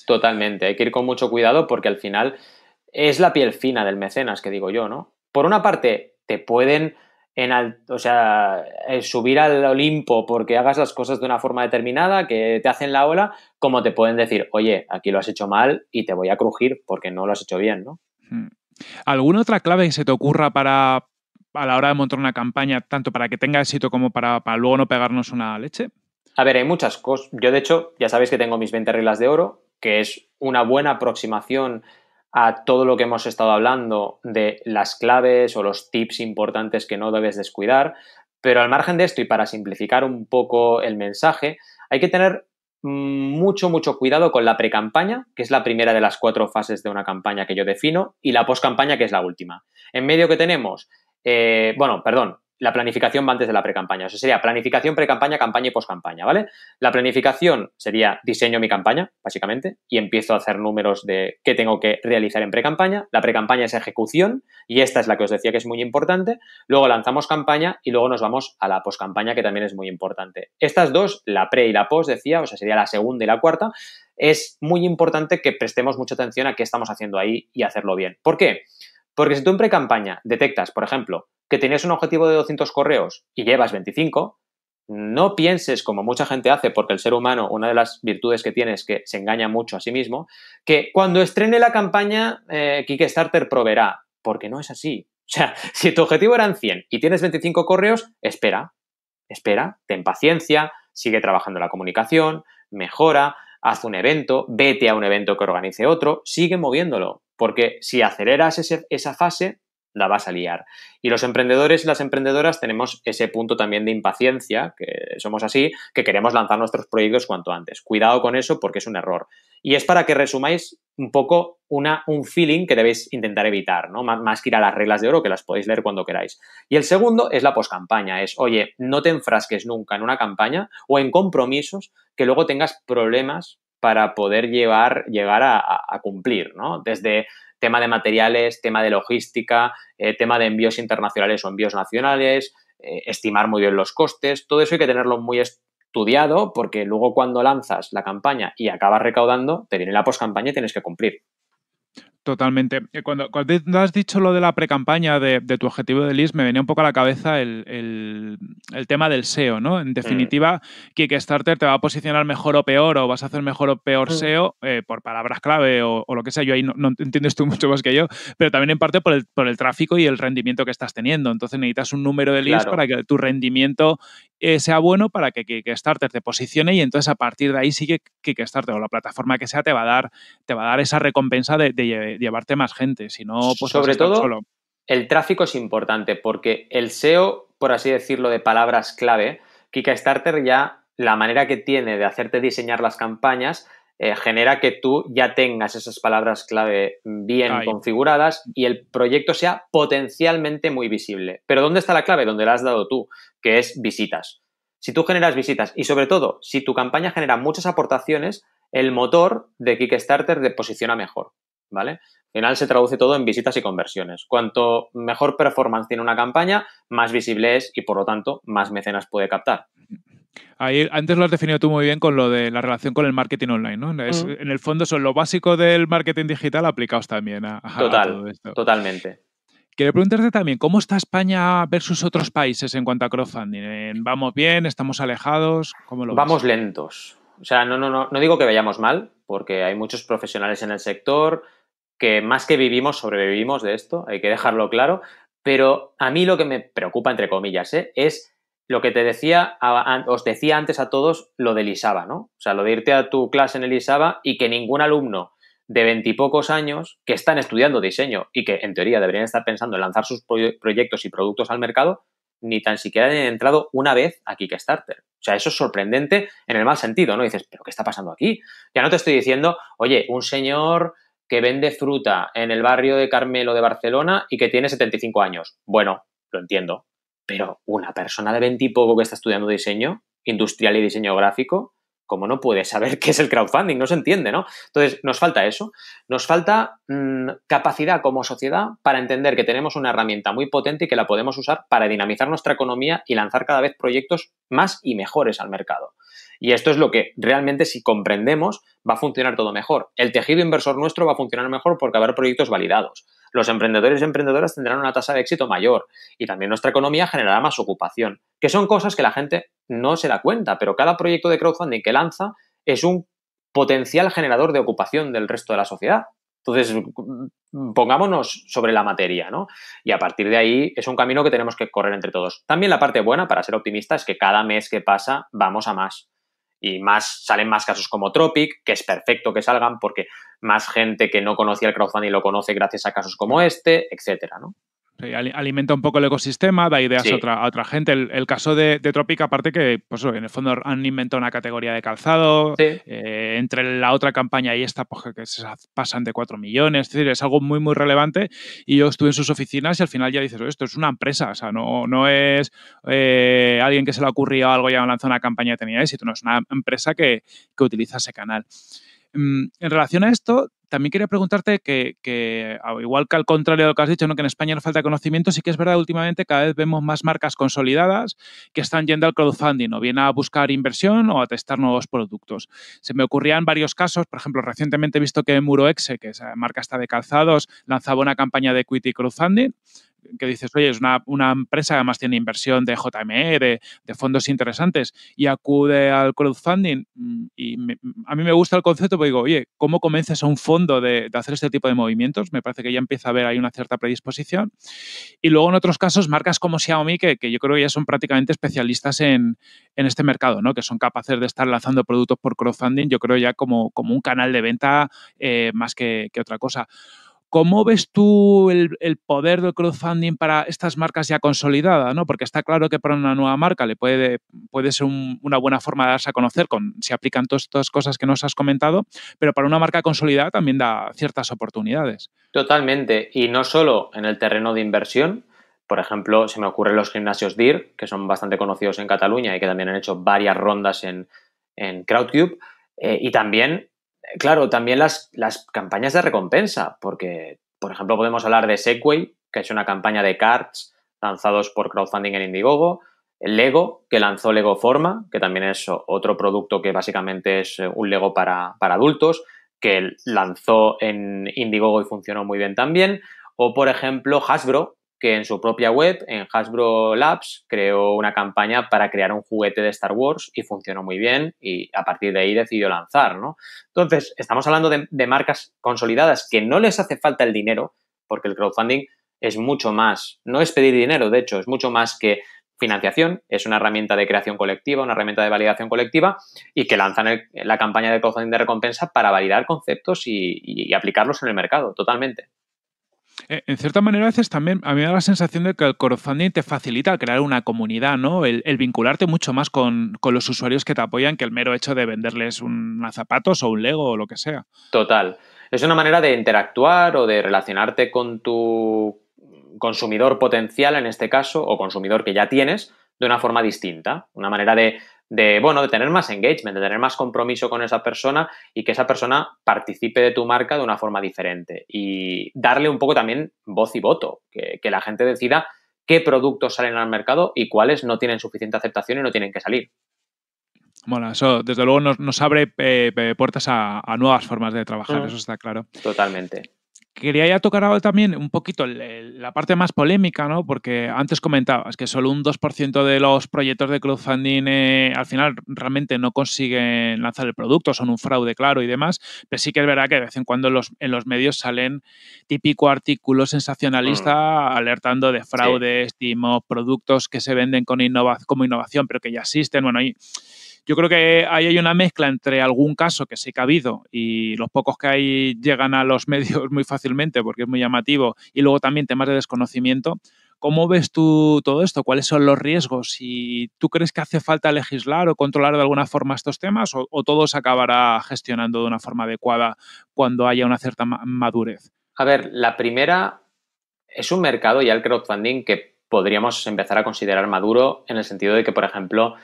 Totalmente, hay que ir con mucho cuidado porque al final es la piel fina del mecenas, que digo yo, ¿no? Por una parte, te pueden en alto, o sea, eh, subir al Olimpo porque hagas las cosas de una forma determinada, que te hacen la ola, como te pueden decir, oye, aquí lo has hecho mal y te voy a crujir porque no lo has hecho bien, ¿no? Hmm. ¿Alguna otra clave que se te ocurra para a la hora de montar una campaña, tanto para que tenga éxito como para, para luego no pegarnos una leche? A ver, hay muchas cosas. Yo, de hecho, ya sabéis que tengo mis 20 reglas de oro, que es una buena aproximación a todo lo que hemos estado hablando de las claves o los tips importantes que no debes descuidar, pero al margen de esto y para simplificar un poco el mensaje, hay que tener mucho, mucho cuidado con la pre-campaña, que es la primera de las cuatro fases de una campaña que yo defino, y la post-campaña que es la última. En medio que tenemos, eh, bueno, perdón, la planificación va antes de la pre O sea, sería planificación, pre campaña campaña y post-campaña, ¿vale? La planificación sería diseño mi campaña, básicamente, y empiezo a hacer números de qué tengo que realizar en pre-campaña. La pre-campaña es ejecución, y esta es la que os decía que es muy importante. Luego lanzamos campaña y luego nos vamos a la post-campaña, que también es muy importante. Estas dos, la pre y la post, decía, o sea, sería la segunda y la cuarta, es muy importante que prestemos mucha atención a qué estamos haciendo ahí y hacerlo bien. ¿Por qué? Porque si tú en pre-campaña detectas, por ejemplo, que tenías un objetivo de 200 correos y llevas 25, no pienses, como mucha gente hace, porque el ser humano, una de las virtudes que tiene es que se engaña mucho a sí mismo, que cuando estrene la campaña, Kickstarter eh, proveerá, porque no es así. O sea, (laughs) si tu objetivo eran 100 y tienes 25 correos, espera, espera, ten paciencia, sigue trabajando la comunicación, mejora, haz un evento, vete a un evento que organice otro, sigue moviéndolo, porque si aceleras esa fase, la vas a liar. Y los emprendedores y las emprendedoras tenemos ese punto también de impaciencia, que somos así, que queremos lanzar nuestros proyectos cuanto antes. Cuidado con eso porque es un error. Y es para que resumáis un poco una, un feeling que debéis intentar evitar, ¿no? Más, que ir a las reglas de oro, que las podéis leer cuando queráis. Y el segundo es la poscampaña, es, oye, no te enfrasques nunca en una campaña o en compromisos que luego tengas problemas para poder llevar, llegar a, a, cumplir, ¿no? Desde tema de materiales, tema de logística, eh, tema de envíos internacionales o envíos nacionales, eh, estimar muy bien los costes, todo eso hay que tenerlo muy estudiado porque luego cuando lanzas la campaña y acabas recaudando, te viene la campaña y tienes que cumplir. Totalmente. Eh, cuando, cuando, has dicho lo de la precampaña de, de tu objetivo de list, me venía un poco a la cabeza el, tema del SEO, ¿no? En definitiva, que mm. Kickstarter te va a posicionar mejor o peor, o vas a hacer mejor o peor mm. SEO eh, por palabras clave o, lo que sea. Yo ahí no, entiendes tú (laughs) mucho más que yo, pero también en parte por el, por el tráfico y el rendimiento que estás teniendo. Entonces necesitas un número de leads para que tu rendimiento eh, sea bueno, para que Kickstarter te posicione y entonces a partir de ahí sigue Kickstarter o la plataforma que sea te va a dar, te va a dar esa recompensa de, de eh, llevarte más gente, si no, pues sobre todo el tráfico es importante porque el SEO, por así decirlo, de palabras clave, Kickstarter ya la manera que tiene de hacerte diseñar las campañas eh, genera que tú ya tengas esas palabras clave bien configuradas y el proyecto sea potencialmente muy visible. Pero ¿dónde está la clave? Donde la has dado tú, que es visitas. Si tú generas visitas y sobre todo, si tu campaña genera muchas aportaciones, el motor de Kickstarter te posiciona mejor. ¿vale? Al final se traduce todo en visitas y conversiones. Cuanto mejor performance tiene una campaña, más visible es y por lo tanto más mecenas puede captar. Ahí, antes lo has definido tú muy bien con lo de la relación con el marketing online, ¿no? En el fondo son lo básico del marketing digital aplicados también a, Total, todo esto. Totalmente. Quiero preguntarte también, ¿cómo está España versus otros países en cuanto a crowdfunding? ¿Vamos bien? ¿Estamos alejados? ¿Cómo lo Vamos lentos. O sea, no, no, no digo que vayamos mal, porque hay muchos profesionales en el sector, que más que vivimos, sobrevivimos de esto, hay que dejarlo claro, pero a mí lo que me preocupa, entre comillas, ¿eh? es lo que te decía, os decía antes a todos lo del ISABA, ¿no? O sea, lo de irte a tu clase en el y que ningún alumno de veintipocos años que están estudiando diseño y que en teoría deberían estar pensando en lanzar sus proyectos y productos al mercado, ni tan siquiera han entrado una vez a Kickstarter. O sea, eso es sorprendente en el mal sentido, ¿no? dices, ¿pero qué está pasando aquí? Ya no te estoy diciendo, oye, un señor que vende fruta en el barrio de Carmelo de Barcelona y que tiene 75 años. Bueno, lo entiendo. Pero una persona de 20 y poco que está estudiando diseño industrial y diseño gráfico, ¿cómo no puede saber (laughs) qué es el crowdfunding? No se entiende, ¿no? Entonces, nos falta eso. Nos falta mm, capacidad como sociedad para entender que tenemos una herramienta muy potente y que la podemos usar para dinamizar nuestra economía y lanzar cada vez proyectos más y mejores al mercado. Y esto es lo que realmente si comprendemos va a funcionar todo mejor. El tejido inversor nuestro va a funcionar mejor porque habrá proyectos validados. Los emprendedores y emprendedoras tendrán una tasa de éxito mayor y también nuestra economía generará más ocupación, que son cosas que la gente no se da cuenta, pero cada proyecto de crowdfunding que lanza es un potencial generador de ocupación del resto de la sociedad. Entonces, pongámonos sobre la materia, ¿no? Y a partir de ahí es un camino que tenemos que correr entre todos. También la parte buena, para ser optimista, es que cada mes que pasa vamos a más y más salen más casos como Tropic, que es perfecto que salgan porque más gente que no conocía el crowdfunding lo conoce gracias a casos como este, etcétera, ¿no? alimenta un poco el ecosistema, da ideas a, otra, a, otra, gente. El, caso de, de, Tropic, aparte que pues, en el fondo han inventado una categoría de calzado, eh, entre la otra campaña y esta, pues, que se pasan de 4 millones, es decir, es algo muy, muy relevante. Y yo estuve en sus oficinas y al final ya dices, esto es una empresa, o sea, no, no es eh, alguien que se le ocurrió algo y lanzó una campaña y tenía éxito, no, es una empresa que, que utiliza ese canal mm, en relación a esto, también quería preguntarte que, igual que al contrario de lo que has dicho, ¿no? que en España no falta conocimiento, sí que es verdad, últimamente cada vez vemos más marcas consolidadas que están yendo al crowdfunding, o bien a buscar inversión o a testar nuevos productos. Se me ocurrían varios casos, por ejemplo, recientemente he visto que Muroexe, que es eh, marca está de calzados, lanzaba una campaña de equity crowdfunding, que dices, oye, es una, una, empresa que además tiene inversión de JME, de, fondos interesantes, y acude al crowdfunding. Mm, y a mí me gusta el concepto, porque digo, oye, ¿cómo convences a un fondo de, de, hacer este tipo de movimientos? Me parece que ya empieza a haber ahí una cierta predisposición. Y luego en otros casos, marcas como Xiaomi, que, que yo creo que ya son prácticamente especialistas en, en, este mercado, ¿no? que son capaces de estar lanzando productos por crowdfunding, yo creo ya como, como un canal de venta eh, más que, que otra cosa. ¿Cómo ves tú el, poder del crowdfunding para estas marcas ya consolidadas? ¿no? Porque está claro que para una nueva marca le puede, puede ser una buena forma de darse a conocer con, si aplican todas estas cosas que nos has comentado, pero para una marca consolidada también da ciertas oportunidades. Totalmente, y no solo en el terreno de inversión. Por ejemplo, se me ocurren los gimnasios DIR, que son bastante conocidos en Cataluña y que también han hecho varias rondas en, Crowdcube, eh, y también claro, también las, campañas de recompensa, porque, por ejemplo, podemos hablar de Segway, que es una campaña de cards lanzados por crowdfunding en Indiegogo, Lego, que lanzó Lego Forma, que también es otro producto que básicamente es eh, un Lego para, para adultos, que lanzó en Indiegogo y funcionó muy bien también, o por ejemplo Hasbro, que en su propia web, en Hasbro Labs, creó una campaña para crear un juguete de Star Wars y funcionó muy bien y a partir de ahí decidió lanzar, ¿no? Entonces, estamos hablando de, marcas consolidadas que no les hace falta el dinero, porque el crowdfunding es mucho más, no es pedir dinero, de hecho, es mucho más que financiación, es una herramienta de creación colectiva, una herramienta de validación colectiva y que lanzan la campaña de crowdfunding de recompensa para validar conceptos y aplicarlos en el mercado, totalmente. Eh, en cierta manera, a veces también a mí me da la sensación de que el crowdfunding te facilita crear una comunidad, ¿no? El, vincularte mucho más con, los usuarios que te apoyan que el mero hecho de venderles un zapatos o un Lego o lo que sea. Total. Es una manera de interactuar o de relacionarte con tu consumidor potencial, en este caso, o consumidor que ya tienes, de una forma distinta. Una manera de de, bueno, de tener más engagement, de tener más compromiso con esa persona y que esa persona participe de tu marca de una forma diferente. Y darle un poco también voz y voto, que, la gente decida qué productos salen al mercado y cuáles no tienen suficiente aceptación y no tienen que salir. Bueno, eso desde luego nos, abre eh, eh, puertas a, nuevas formas de trabajar, mm. eso está claro. Totalmente. Quería ya tocar ahora también un poquito la parte más polémica, ¿no? Porque antes comentabas que solo un 2% de los proyectos de crowdfunding eh, al final realmente no consiguen lanzar el producto, son un fraude claro y demás, pero sí que es verdad que de vez en cuando en los, medios salen típico artículo sensacionalista mm. alertando de fraudes, sí. productos que se venden con como innovación, pero que ya existen, bueno, ahí... Yo creo que ahí hay una mezcla entre algún caso que sí que ha habido y los pocos que hay llegan a los (laughs) medios muy fácilmente porque es muy llamativo y luego también temas de desconocimiento. ¿Cómo ves tú todo esto? ¿Cuáles son los riesgos? ¿Y tú crees que hace falta legislar o controlar de alguna forma estos temas o, o todo se acabará gestionando de una forma adecuada cuando haya una cierta madurez? A ver, la primera es un mercado ya el crowdfunding que podríamos empezar a considerar maduro en el sentido de que, por ejemplo,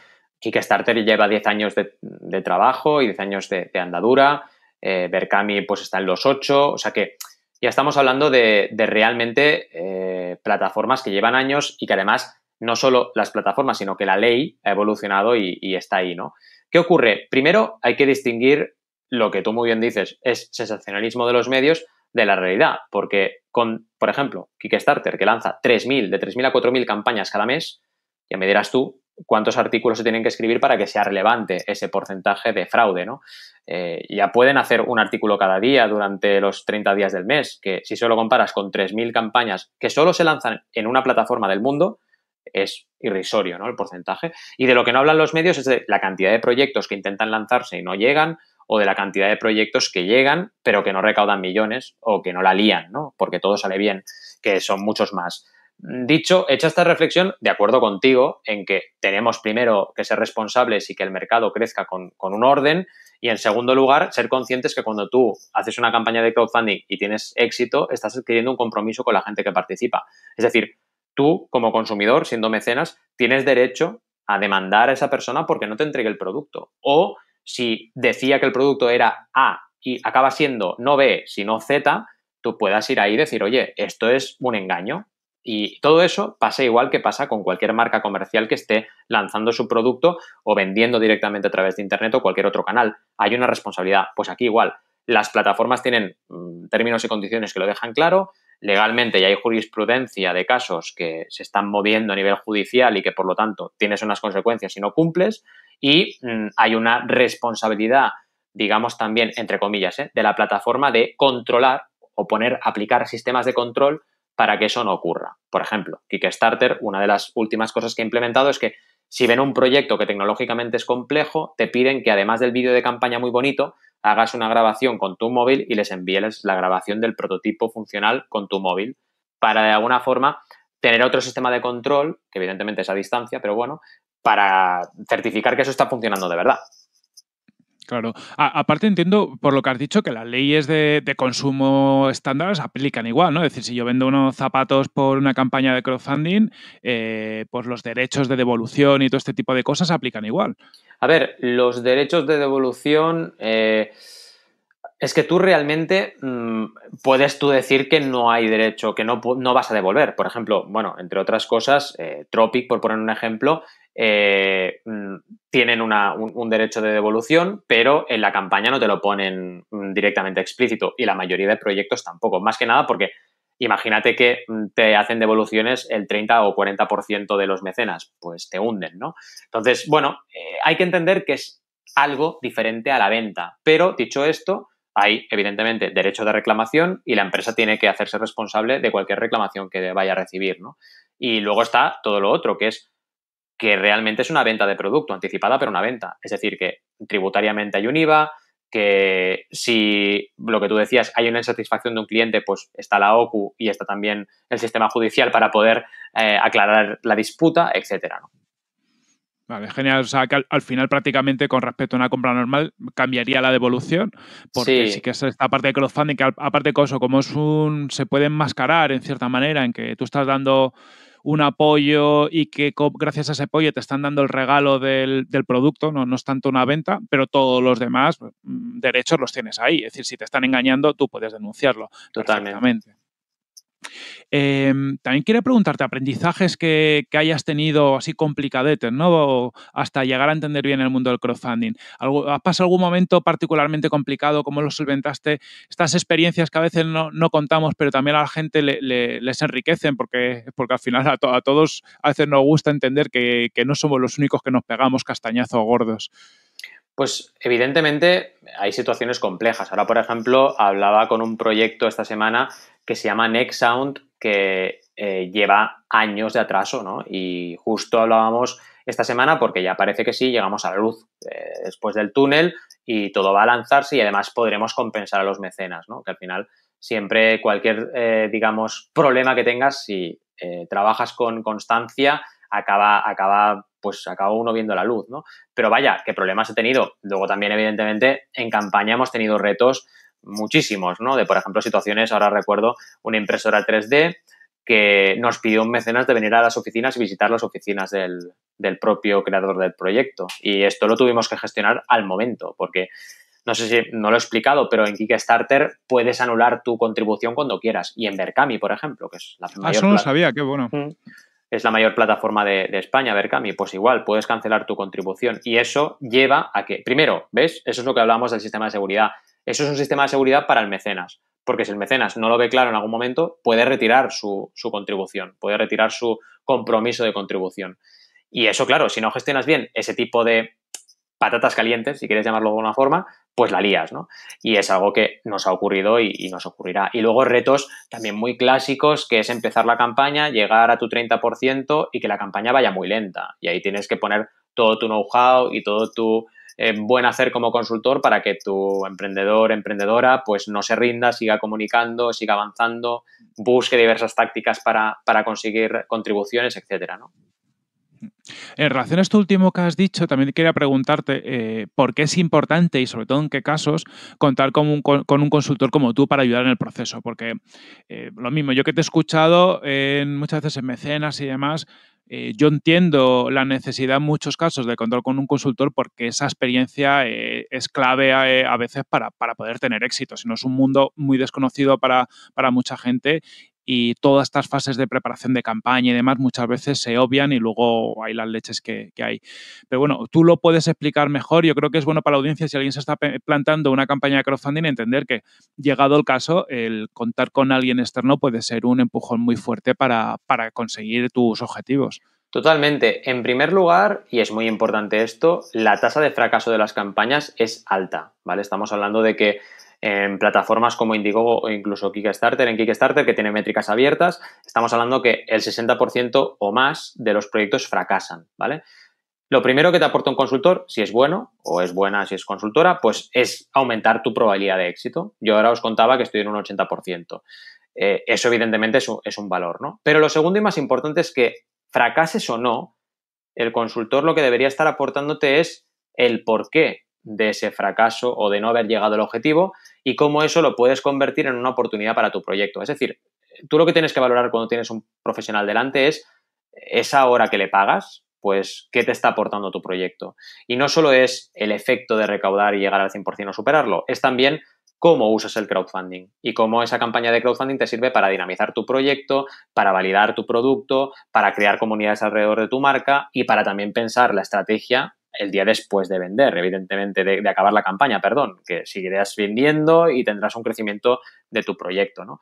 Kickstarter lleva 10 años de, trabajo y 10 años de, andadura. Eh, Berkami pues está en los 8. O sea que ya estamos hablando de, realmente eh, plataformas que llevan años y que además no solo las plataformas, sino que la ley ha evolucionado y, está ahí, ¿no? ¿Qué ocurre? Primero hay que distinguir lo que tú muy bien dices, es sensacionalismo de los medios de la realidad, porque con, por ejemplo, Kickstarter, que lanza 3.000, de 3.000 a 4.000 campañas cada mes, ya me dirás tú cuántos artículos se tienen que escribir para que sea relevante ese porcentaje de fraude, ¿no? Eh, ya pueden hacer un artículo cada día durante los 30 días del mes, que si solo comparas con 3.000 campañas que solo se lanzan en una plataforma del mundo, es irrisorio, ¿no? El porcentaje. Y de lo que no hablan los medios es de la cantidad de proyectos que intentan lanzarse y no llegan, o de la cantidad de proyectos que llegan, pero que no recaudan millones o que no la lían, ¿no? Porque todo sale bien, que son muchos más. Dicho, hecha esta reflexión, de acuerdo contigo en que tenemos primero que ser responsables y que el mercado crezca con, con, un orden y en segundo lugar ser conscientes que cuando tú haces una campaña de crowdfunding y tienes éxito, estás adquiriendo un compromiso con la gente que participa. Es decir, tú como consumidor, siendo mecenas, tienes derecho a demandar a esa persona porque no te entregue el producto. O si decía que el producto era A y acaba siendo no B, sino Z, tú puedas ir ahí y decir, oye, esto es un engaño, y todo eso pasa igual que pasa con cualquier marca comercial que esté lanzando su producto o vendiendo directamente a través de Internet o cualquier otro canal. Hay una responsabilidad. Pues aquí igual. Las plataformas tienen mm, términos y condiciones que lo dejan claro. Legalmente ya hay jurisprudencia de casos que se están moviendo a nivel judicial y que por lo tanto tienes unas consecuencias si no cumples. Y mm, hay una responsabilidad, digamos también, entre comillas, ¿eh? de la plataforma de controlar o poner, aplicar sistemas de control para que eso no ocurra. Por ejemplo, Kickstarter, una de las últimas cosas que he implementado es que si ven un proyecto que tecnológicamente es complejo, te piden que además del vídeo de campaña muy bonito, hagas una grabación con tu móvil y les envíes la grabación del prototipo funcional con tu móvil para de alguna forma tener otro sistema de control, que evidentemente es a distancia, pero bueno, para certificar que eso está funcionando de verdad. Claro. aparte entiendo, por lo que has dicho, que las leyes de, consumo estándar se aplican igual, ¿no? Es decir, si yo vendo unos zapatos por una campaña de crowdfunding, eh, pues los derechos de devolución y todo este tipo de cosas aplican igual. A ver, los derechos de devolución... Eh, es que tú realmente mm, puedes tú decir que no hay derecho, que no, no, vas a devolver. Por ejemplo, bueno, entre otras cosas, eh, Tropic, por poner un ejemplo, eh, mm, tienen un, derecho de devolución, pero en la campaña no te lo ponen mm, directamente explícito y la mayoría de proyectos tampoco. Más que nada porque imagínate que mm, te hacen devoluciones el 30 o 40% de los mecenas, pues te hunden, ¿no? Entonces, bueno, eh, hay que entender que es algo diferente a la venta, pero dicho esto, hay evidentemente derecho de reclamación y la empresa tiene que hacerse responsable de cualquier reclamación que vaya a recibir, ¿no? Y luego está todo lo otro, que es que realmente es una venta de producto, anticipada, pero una venta. Es decir, que tributariamente hay un IVA, que si lo que tú decías, hay una insatisfacción de un cliente, pues está la OCU y está también el sistema judicial para poder eh, aclarar la disputa, etcétera. Vale, genial. O sea, que al, final prácticamente con respecto a una compra normal cambiaría la devolución, porque sí, sí que es esta parte de crowdfunding, que aparte de eso, como es un, se puede enmascarar en cierta manera en que tú estás dando un apoyo y que gracias a ese apoyo te están dando el regalo del, producto, no, no es tanto una venta, pero todos los demás mm, derechos los tienes ahí. Es decir, si te están engañando, tú puedes denunciarlo. Totalmente. Em, también quiero preguntarte, aprendizajes que, hayas tenido así complicadetes, ¿no? hasta llegar a entender bien el mundo del crowdfunding. ¿Has pasado algún momento particularmente complicado? ¿Cómo lo solventaste? Estas experiencias que a veces no, contamos, pero también a la gente les enriquecen porque, porque al final a, todos a veces nos gusta entender que, que no somos los únicos que nos pegamos castañazo gordos. Pues evidentemente hay situaciones complejas. Ahora, por ejemplo, hablaba con un proyecto esta semana que se llama Next Sound, que eh, lleva años de atraso, ¿no? Y justo hablábamos esta semana porque ya parece que sí, llegamos a la luz eh, después del túnel y todo va a lanzarse y además podremos compensar a los mecenas, ¿no? Que al final siempre cualquier, eh, digamos, problema que tengas, si trabajas con constancia, acaba, acaba, pues acaba uno viendo la luz, ¿no? Pero vaya, qué problemas he tenido. Luego también, evidentemente, en campaña hemos tenido retos muchísimos, ¿no? De, por ejemplo, situaciones, ahora recuerdo, una impresora 3D que nos pidió un mecenas de venir a las oficinas y visitar las oficinas del, propio creador del proyecto. Y esto lo tuvimos que gestionar al momento, porque no sé si no lo he explicado, pero en Kickstarter puedes anular tu contribución cuando quieras. Y en BerCami por ejemplo, que es la ah, mayor. Eso sabía, qué bueno. Es la mayor plataforma de, España, Berkami. Pues igual, puedes cancelar tu contribución. Y eso lleva a que, primero, ¿ves? Eso es lo que hablábamos del sistema de seguridad. Eso es un sistema de seguridad para el mecenas, porque si el mecenas no lo ve claro en algún momento, puede retirar su, contribución, puede retirar su compromiso de contribución. Y eso, claro, si no gestionas bien ese tipo de patatas calientes, si quieres llamarlo de alguna forma, pues la lías, ¿no? Y es algo que nos ha ocurrido y, y, nos ocurrirá. Y luego retos también muy clásicos, que es empezar la campaña, llegar a tu 30% y que la campaña vaya muy lenta. Y ahí tienes que poner todo tu know-how y todo tu buen hacer como consultor para que tu emprendedor, emprendedora, pues no se rinda, siga comunicando, siga avanzando, busque diversas tácticas para, conseguir contribuciones, etcétera, En relación a esto último que has dicho, también quería preguntarte eh, por qué es importante y sobre todo en qué casos contar con un, consultor como tú para ayudar en el proceso. Porque eh, lo mismo, yo que te he escuchado muchas veces en mecenas y demás, eh, yo entiendo la necesidad en muchos casos de contar con un consultor porque esa experiencia eh, es clave eh, a, veces para, poder tener éxito. Si no es un mundo muy desconocido para, para mucha gente y todas estas fases de preparación de campaña y demás muchas veces se obvian y luego hay las leches que, hay. Pero bueno, tú lo puedes explicar mejor. Yo creo que es bueno para la audiencia si alguien se está plantando una campaña de crowdfunding entender que llegado el caso, el contar con alguien externo puede ser un empujón muy fuerte para, conseguir tus objetivos. Totalmente. En primer lugar, y es muy importante esto, la tasa de fracaso de las campañas es alta, ¿vale? Estamos hablando de que en plataformas como Indiegogo o incluso Kickstarter. En Kickstarter, que tiene métricas abiertas, estamos hablando que el 60% o más de los proyectos fracasan, ¿vale? Lo primero que te aporta un consultor, si es bueno o es buena si es consultora, pues es aumentar tu probabilidad de éxito. Yo ahora os contaba que estoy en un 80%. Eh, eso evidentemente es un, valor, ¿no? Pero lo segundo y más importante es que fracases o no, el consultor lo que debería estar aportándote es el por qué de ese fracaso o de no haber llegado al objetivo y cómo eso lo puedes convertir en una oportunidad para tu proyecto. Es decir, tú lo que tienes que valorar cuando tienes un profesional delante es esa hora que le pagas, pues qué te está aportando tu proyecto. Y no solo es el efecto de recaudar y llegar al 100% o superarlo, es también cómo usas el crowdfunding y cómo esa campaña de crowdfunding te sirve para dinamizar tu proyecto, para validar tu producto, para crear comunidades alrededor de tu marca y para también pensar la estrategia el día después de vender, evidentemente, de, acabar la campaña, perdón, que seguirás vendiendo y tendrás un crecimiento de tu proyecto, ¿no?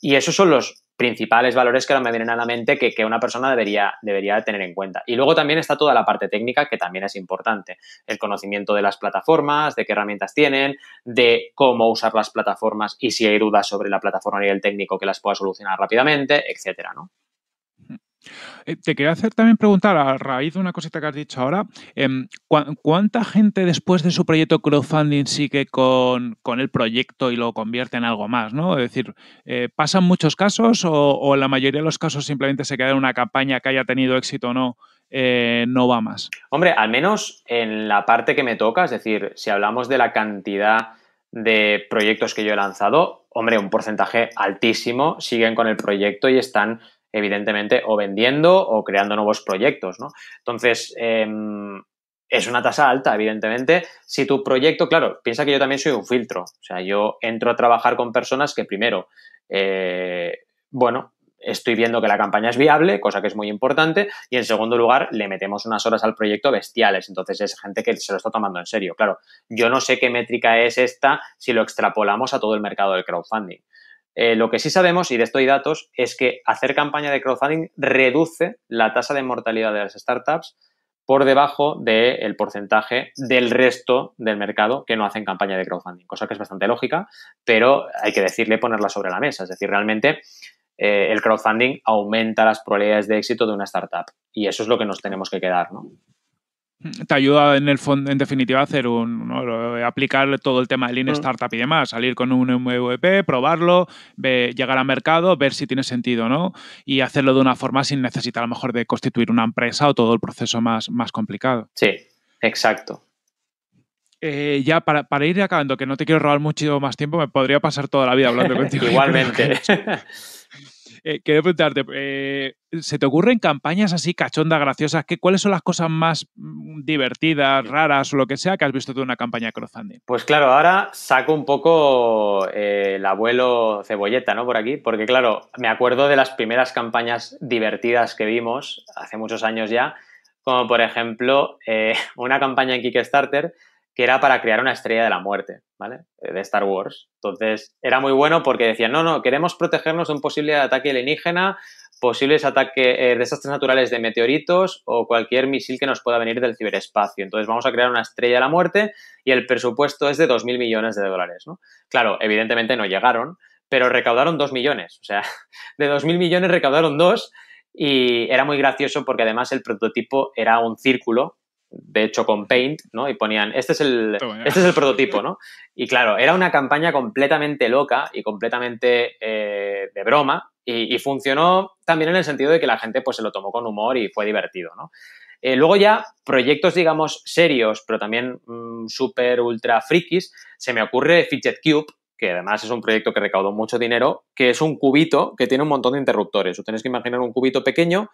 Y esos son los principales valores que ahora me vienen a la mente que, una persona debería, debería tener en cuenta. Y luego también está toda la parte técnica que también es importante. El conocimiento de las plataformas, de qué herramientas tienen, de cómo usar las plataformas y si hay dudas sobre la plataforma a nivel técnico que las pueda solucionar rápidamente, etcétera, ¿no? Eh, te quería hacer también preguntar, a raíz de una cosita que has dicho ahora, em, ¿cuánta gente después de su proyecto crowdfunding sigue con, el proyecto y lo convierte en algo más? ¿no? Es decir, eh, ¿pasan muchos casos o, en la mayoría de los casos simplemente se queda en una campaña que haya tenido éxito o no? Eh, no va más. Hombre, al menos en la parte que me toca, es decir, si hablamos de la cantidad de proyectos que yo he lanzado, hombre, un porcentaje altísimo siguen con el proyecto y están evidentemente, o vendiendo o creando nuevos proyectos, ¿no? Entonces, em, es una tasa alta, evidentemente. Si tu proyecto, claro, piensa que yo también soy un filtro. O sea, yo entro a trabajar con personas que primero, eh, bueno, estoy viendo que la campaña es viable, cosa que es muy importante, y en segundo lugar, le metemos unas horas al proyecto bestiales. Entonces es gente que se lo está tomando en serio. Claro, yo no sé qué métrica es esta si lo extrapolamos a todo el mercado del crowdfunding. Eh, lo que sí sabemos, y de esto hay datos, es que hacer campaña de crowdfunding reduce la tasa de mortalidad de las startups por debajo del porcentaje del resto del mercado que no hacen campaña de crowdfunding, cosa que es bastante lógica, pero hay que decirle ponerla sobre la mesa. Es decir, realmente eh, el crowdfunding aumenta las probabilidades de éxito de una startup y eso es lo que nos tenemos que quedar, ¿no? te ayuda en el fondo, en definitiva, a hacer un, aplicar todo el tema de Lean mm. Startup y demás, salir con un MVP, probarlo, llegar al mercado, ver si tiene sentido o no, y hacerlo de una forma sin necesitar a lo mejor de constituir una empresa o todo el proceso más, más complicado. Sí, exacto. Eh, ya para, para, ir acabando, que no te quiero robar mucho más tiempo, me podría pasar toda la vida hablando (laughs) contigo. Igualmente. (laughs) Eh, quería preguntarte, eh, ¿se te ocurren campañas así cachondas, graciosas? ¿Cuáles son las cosas más mm, divertidas, raras o lo que sea que has visto de una campaña de Pues claro, ahora saco un poco eh, el abuelo cebolleta, ¿no? Por aquí, porque claro, me acuerdo de las primeras campañas divertidas que vimos hace muchos años ya, como por ejemplo (laughs) una campaña en Kickstarter que era para crear una estrella de la muerte, ¿vale? Eh, de Star Wars. Entonces, era muy bueno porque decían, no, no, queremos protegernos de un posible ataque alienígena, posibles ataques, eh, desastres naturales de meteoritos o cualquier misil que nos pueda venir del ciberespacio. Entonces, vamos a crear una estrella de la muerte y el presupuesto es de 2.000 millones de dólares, ¿no? Claro, evidentemente no llegaron, pero recaudaron 2 millones. O sea, (laughs) de 2.000 millones recaudaron 2 y era muy gracioso porque además el prototipo era un círculo de hecho con Paint, ¿no? Y ponían, este es el, este es el prototipo, ¿no? Y claro, era una campaña completamente loca y completamente eh, de broma y, funcionó también en el sentido de que la gente pues se lo tomó con humor y fue divertido, ¿no? Eh, luego ya proyectos, digamos, serios, pero también super mm, súper ultra frikis, se me ocurre Fidget Cube, que además es un proyecto que recaudó mucho dinero, que es un cubito que tiene un montón de interruptores. Tú tienes que imaginar un cubito pequeño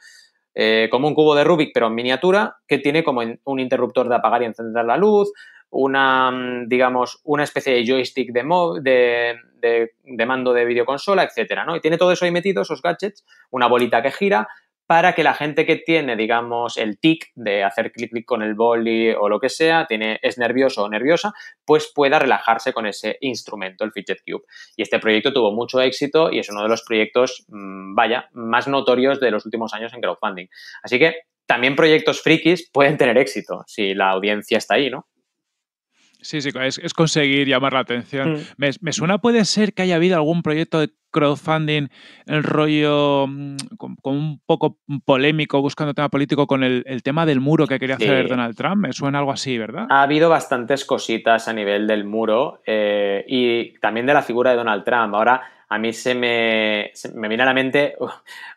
eh, como un cubo de Rubik, pero en miniatura, que tiene como un interruptor de apagar y encender la luz, una, mm, digamos, una especie de joystick de, de, de, mando de videoconsola, etcétera, ¿no? Y tiene todo eso ahí metido, esos gadgets, una bolita que gira, para que la gente que tiene, digamos, el tic de hacer clic clic con el boli o lo que sea, tiene, es nervioso o nerviosa, pues pueda relajarse con ese instrumento, el Fidget Cube. Y este proyecto tuvo mucho éxito y es uno de los proyectos, mm, vaya, más notorios de los últimos años en crowdfunding. Así que también proyectos frikis pueden tener éxito si la audiencia está ahí, ¿no? Sí, sí, es, conseguir llamar la atención. Mm. Me, suena, puede ser que haya habido algún proyecto de crowdfunding, el rollo mm, con, un poco polémico, buscando tema político, con el, tema del muro que quería hacer Donald Trump. Me suena algo así, ¿verdad? Ha habido bastantes cositas a nivel del muro eh, y también de la figura de Donald Trump. Ahora, a mí se me, viene a la mente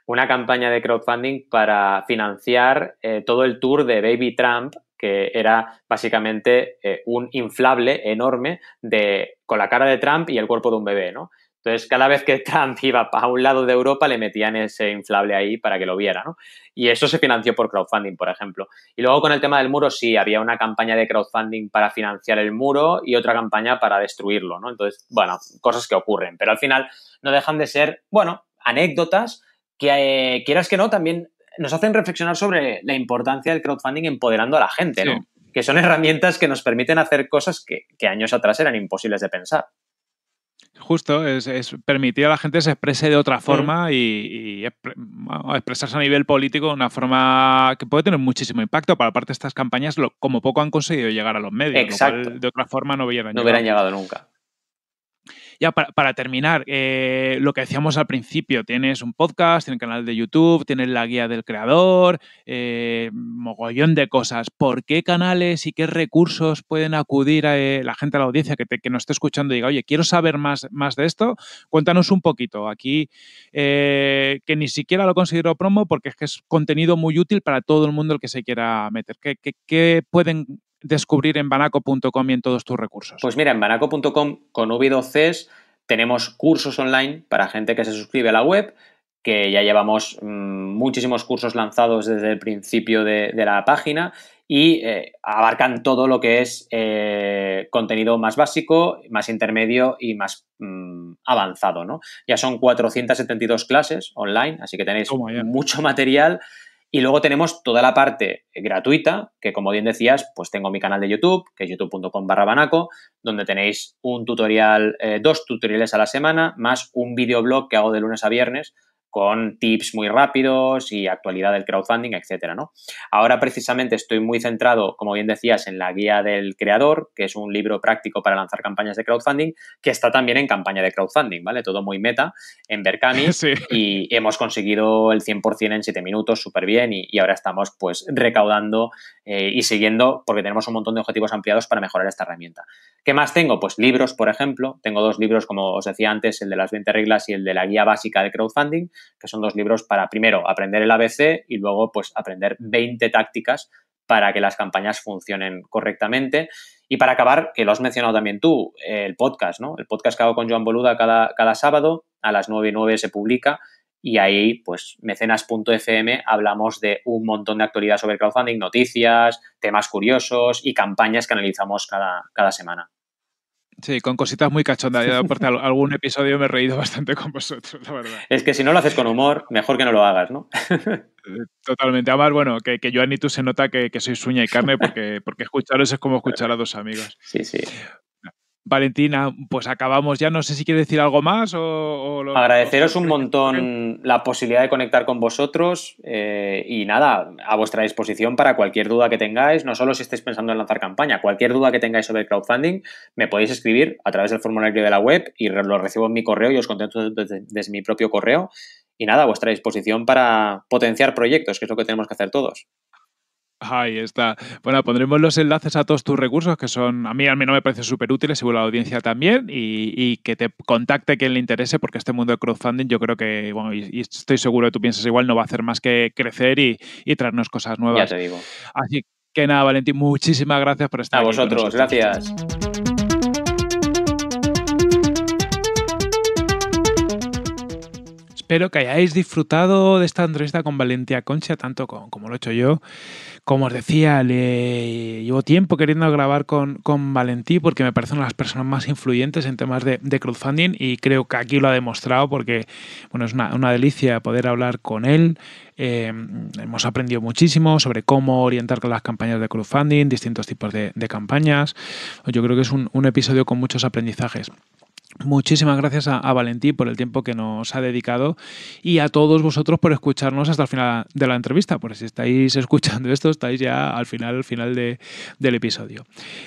una campaña de crowdfunding para financiar eh, todo el tour de Baby Trump que era básicamente eh, un inflable enorme de, con la cara de Trump y el cuerpo de un bebé, ¿no? Entonces, cada vez que (laughs) Trump iba a un lado de Europa, le metían ese inflable ahí para que lo viera, ¿no? Y eso se financió por crowdfunding, por ejemplo. Y luego con el tema del muro, sí, había una campaña de crowdfunding para financiar el muro y otra campaña para destruirlo, ¿no? Entonces, bueno, cosas que ocurren, pero al final no dejan de ser, bueno, anécdotas que eh, quieras que no, también nos hacen reflexionar sobre la importancia del crowdfunding empoderando a la gente, ¿no? Que son herramientas que nos permiten hacer cosas que, años atrás eran imposibles de pensar. Justo, es, permitir a la gente se exprese de otra mm. forma y, expresarse a nivel político de una forma que puede tener muchísimo impacto. Para parte de estas campañas, como poco han conseguido llegar a los medios, de otra forma no no hubieran llegado nunca. Ya para, terminar, eh, lo que decíamos al principio, tienes un podcast, tienes un canal de YouTube, tienes la guía del creador, eh, mogollón de cosas. ¿Por qué canales y qué recursos pueden acudir a, eh, la gente, a la audiencia que, nos esté escuchando y diga, oye, quiero saber más, más de esto? Cuéntanos un poquito. Aquí, que ni siquiera lo considero promo porque es que es contenido muy útil para todo el mundo el que se quiera meter. qué pueden descubrir en banaco.com y en todos tus recursos? Pues mira, en banaco.com con V2Cs tenemos cursos online para gente que se suscribe a la web, que ya llevamos mm, muchísimos cursos lanzados desde el principio de, la página y eh, abarcan todo lo que es eh, contenido más básico, más intermedio y más mm, avanzado, Ya son 472 clases online, así que tenéis mucho material y luego tenemos toda la parte gratuita, que como bien decías, pues tengo mi canal de YouTube, que es youtube.com barra banaco, donde tenéis un tutorial, eh, dos tutoriales a la semana, más un videoblog que hago de lunes a viernes con tips muy rápidos y actualidad del crowdfunding, etcétera, ¿no? Ahora precisamente estoy muy centrado, como bien decías, en la guía del creador, que es un libro práctico para lanzar campañas de crowdfunding, que está también en campaña de crowdfunding, ¿vale? Todo muy meta en Berkami (laughs) y hemos conseguido el 100% en 7 minutos, súper bien y, ahora estamos pues recaudando eh, y siguiendo porque tenemos un montón de objetivos ampliados para mejorar esta herramienta. ¿Qué más tengo? Pues libros, por ejemplo. Tengo dos libros, como os decía antes, el de las 20 reglas y el de la guía básica de crowdfunding, que son dos libros para primero aprender el ABC y luego pues aprender 20 tácticas para que las campañas funcionen correctamente. Y para acabar, que lo has mencionado también tú, el podcast, ¿no? El podcast que hago con Joan Boluda cada, cada sábado, a las 9 y 9 se publica y ahí, pues, mecenas.fm hablamos de un montón de actualidad sobre crowdfunding, noticias, temas curiosos y campañas que analizamos cada, cada semana. Sí, con cositas muy cachondas. Yo, (laughs) aparte, algún episodio me he reído bastante con vosotros, la verdad. Es que si no lo haces con humor, mejor que no lo hagas, ¿no? (laughs) Totalmente. Además, bueno, que, que Joan y tú se nota que, que sois uña y carne porque, porque escucharos es como escuchar a dos amigos. Sí, sí. Valentina, pues acabamos ya. No sé si quiere decir algo más o... Agradeceros un montón la posibilidad de conectar con vosotros eh, y nada, a vuestra disposición para cualquier duda que tengáis, no solo si estáis pensando en lanzar campaña, cualquier duda que tengáis sobre el crowdfunding, me podéis escribir a través del formulario de la web y lo recibo en mi correo y os contesto desde mi propio correo. Y nada, a vuestra disposición para potenciar proyectos, que es lo que tenemos que hacer todos. Ahí está. Bueno, pondremos los enlaces a todos tus recursos, que son, a mí al menos me parece súper útiles, seguro la audiencia también, y, que te contacte quien le interese, porque este mundo de crowdfunding yo creo que, bueno, y, estoy seguro que tú piensas igual, no va a hacer más que crecer y, traernos cosas nuevas. Ya te digo. Así que nada, Valentín, muchísimas gracias por estar A vosotros, gracias. Espero que hayáis disfrutado de esta entrevista con Valentía Concha, tanto como lo he hecho yo. Como os decía, llevo tiempo queriendo grabar con, Valentí porque me parece una de las personas más influyentes en temas de, crowdfunding y creo que aquí lo ha demostrado porque bueno, es una, delicia poder hablar con él. Em, hemos aprendido muchísimo sobre cómo orientar con las campañas de crowdfunding, distintos tipos de, campañas. Yo creo que es un episodio con muchos aprendizajes. Muchísimas gracias a, Valentí por el tiempo que nos ha dedicado y a todos vosotros por escucharnos hasta el final de la entrevista, Por si estáis (laughs) escuchando esto, estáis ya al final, final del episodio.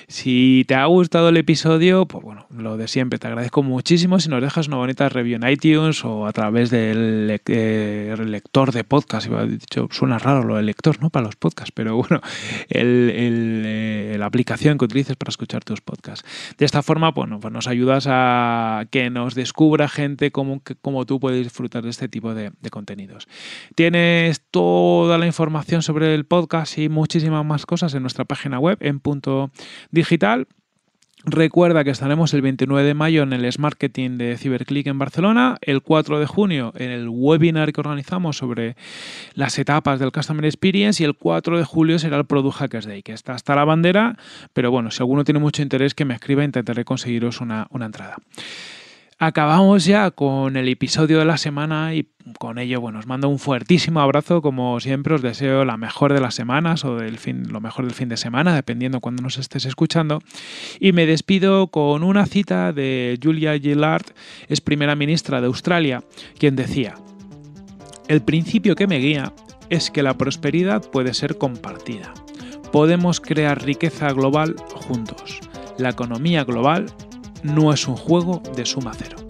Si te ha gustado el episodio, pues bueno, lo de siempre, te agradezco muchísimo si nos dejas una bonita review en iTunes o a través del eh, lector de podcast. Iba, dicho, suena raro lo del lector, ¿no? Para los podcasts, pero bueno, eh, la aplicación que utilices para escuchar tus podcasts. De esta forma, bueno, pues nos ayudas a que nos descubra gente como, como tú puedes disfrutar de este tipo de contenidos. Tienes toda la información sobre el podcast y muchísimas más cosas en nuestra página web en punto digital. Recuerda que estaremos el 29 de mayo en el Marketing de Ciberclick en Barcelona, el 4 de junio en el webinar que organizamos sobre las etapas del Customer Experience y el 4 de julio será el Product Hackers Day, que está hasta la bandera, pero bueno, si alguno tiene mucho interés que me escriba, intentaré conseguiros una, una entrada acabamos ya con el episodio de la semana y con ello, bueno, os mando un fuertísimo abrazo. Como siempre, os deseo la mejor de las semanas o lo mejor del fin de semana, dependiendo cuando nos estés escuchando. Y me despido con una cita de Julia Gillard, ex primera ministra de Australia, quien decía: El principio que me guía es que la prosperidad puede ser compartida. Podemos crear riqueza global juntos. La economía global no es un juego de suma cero.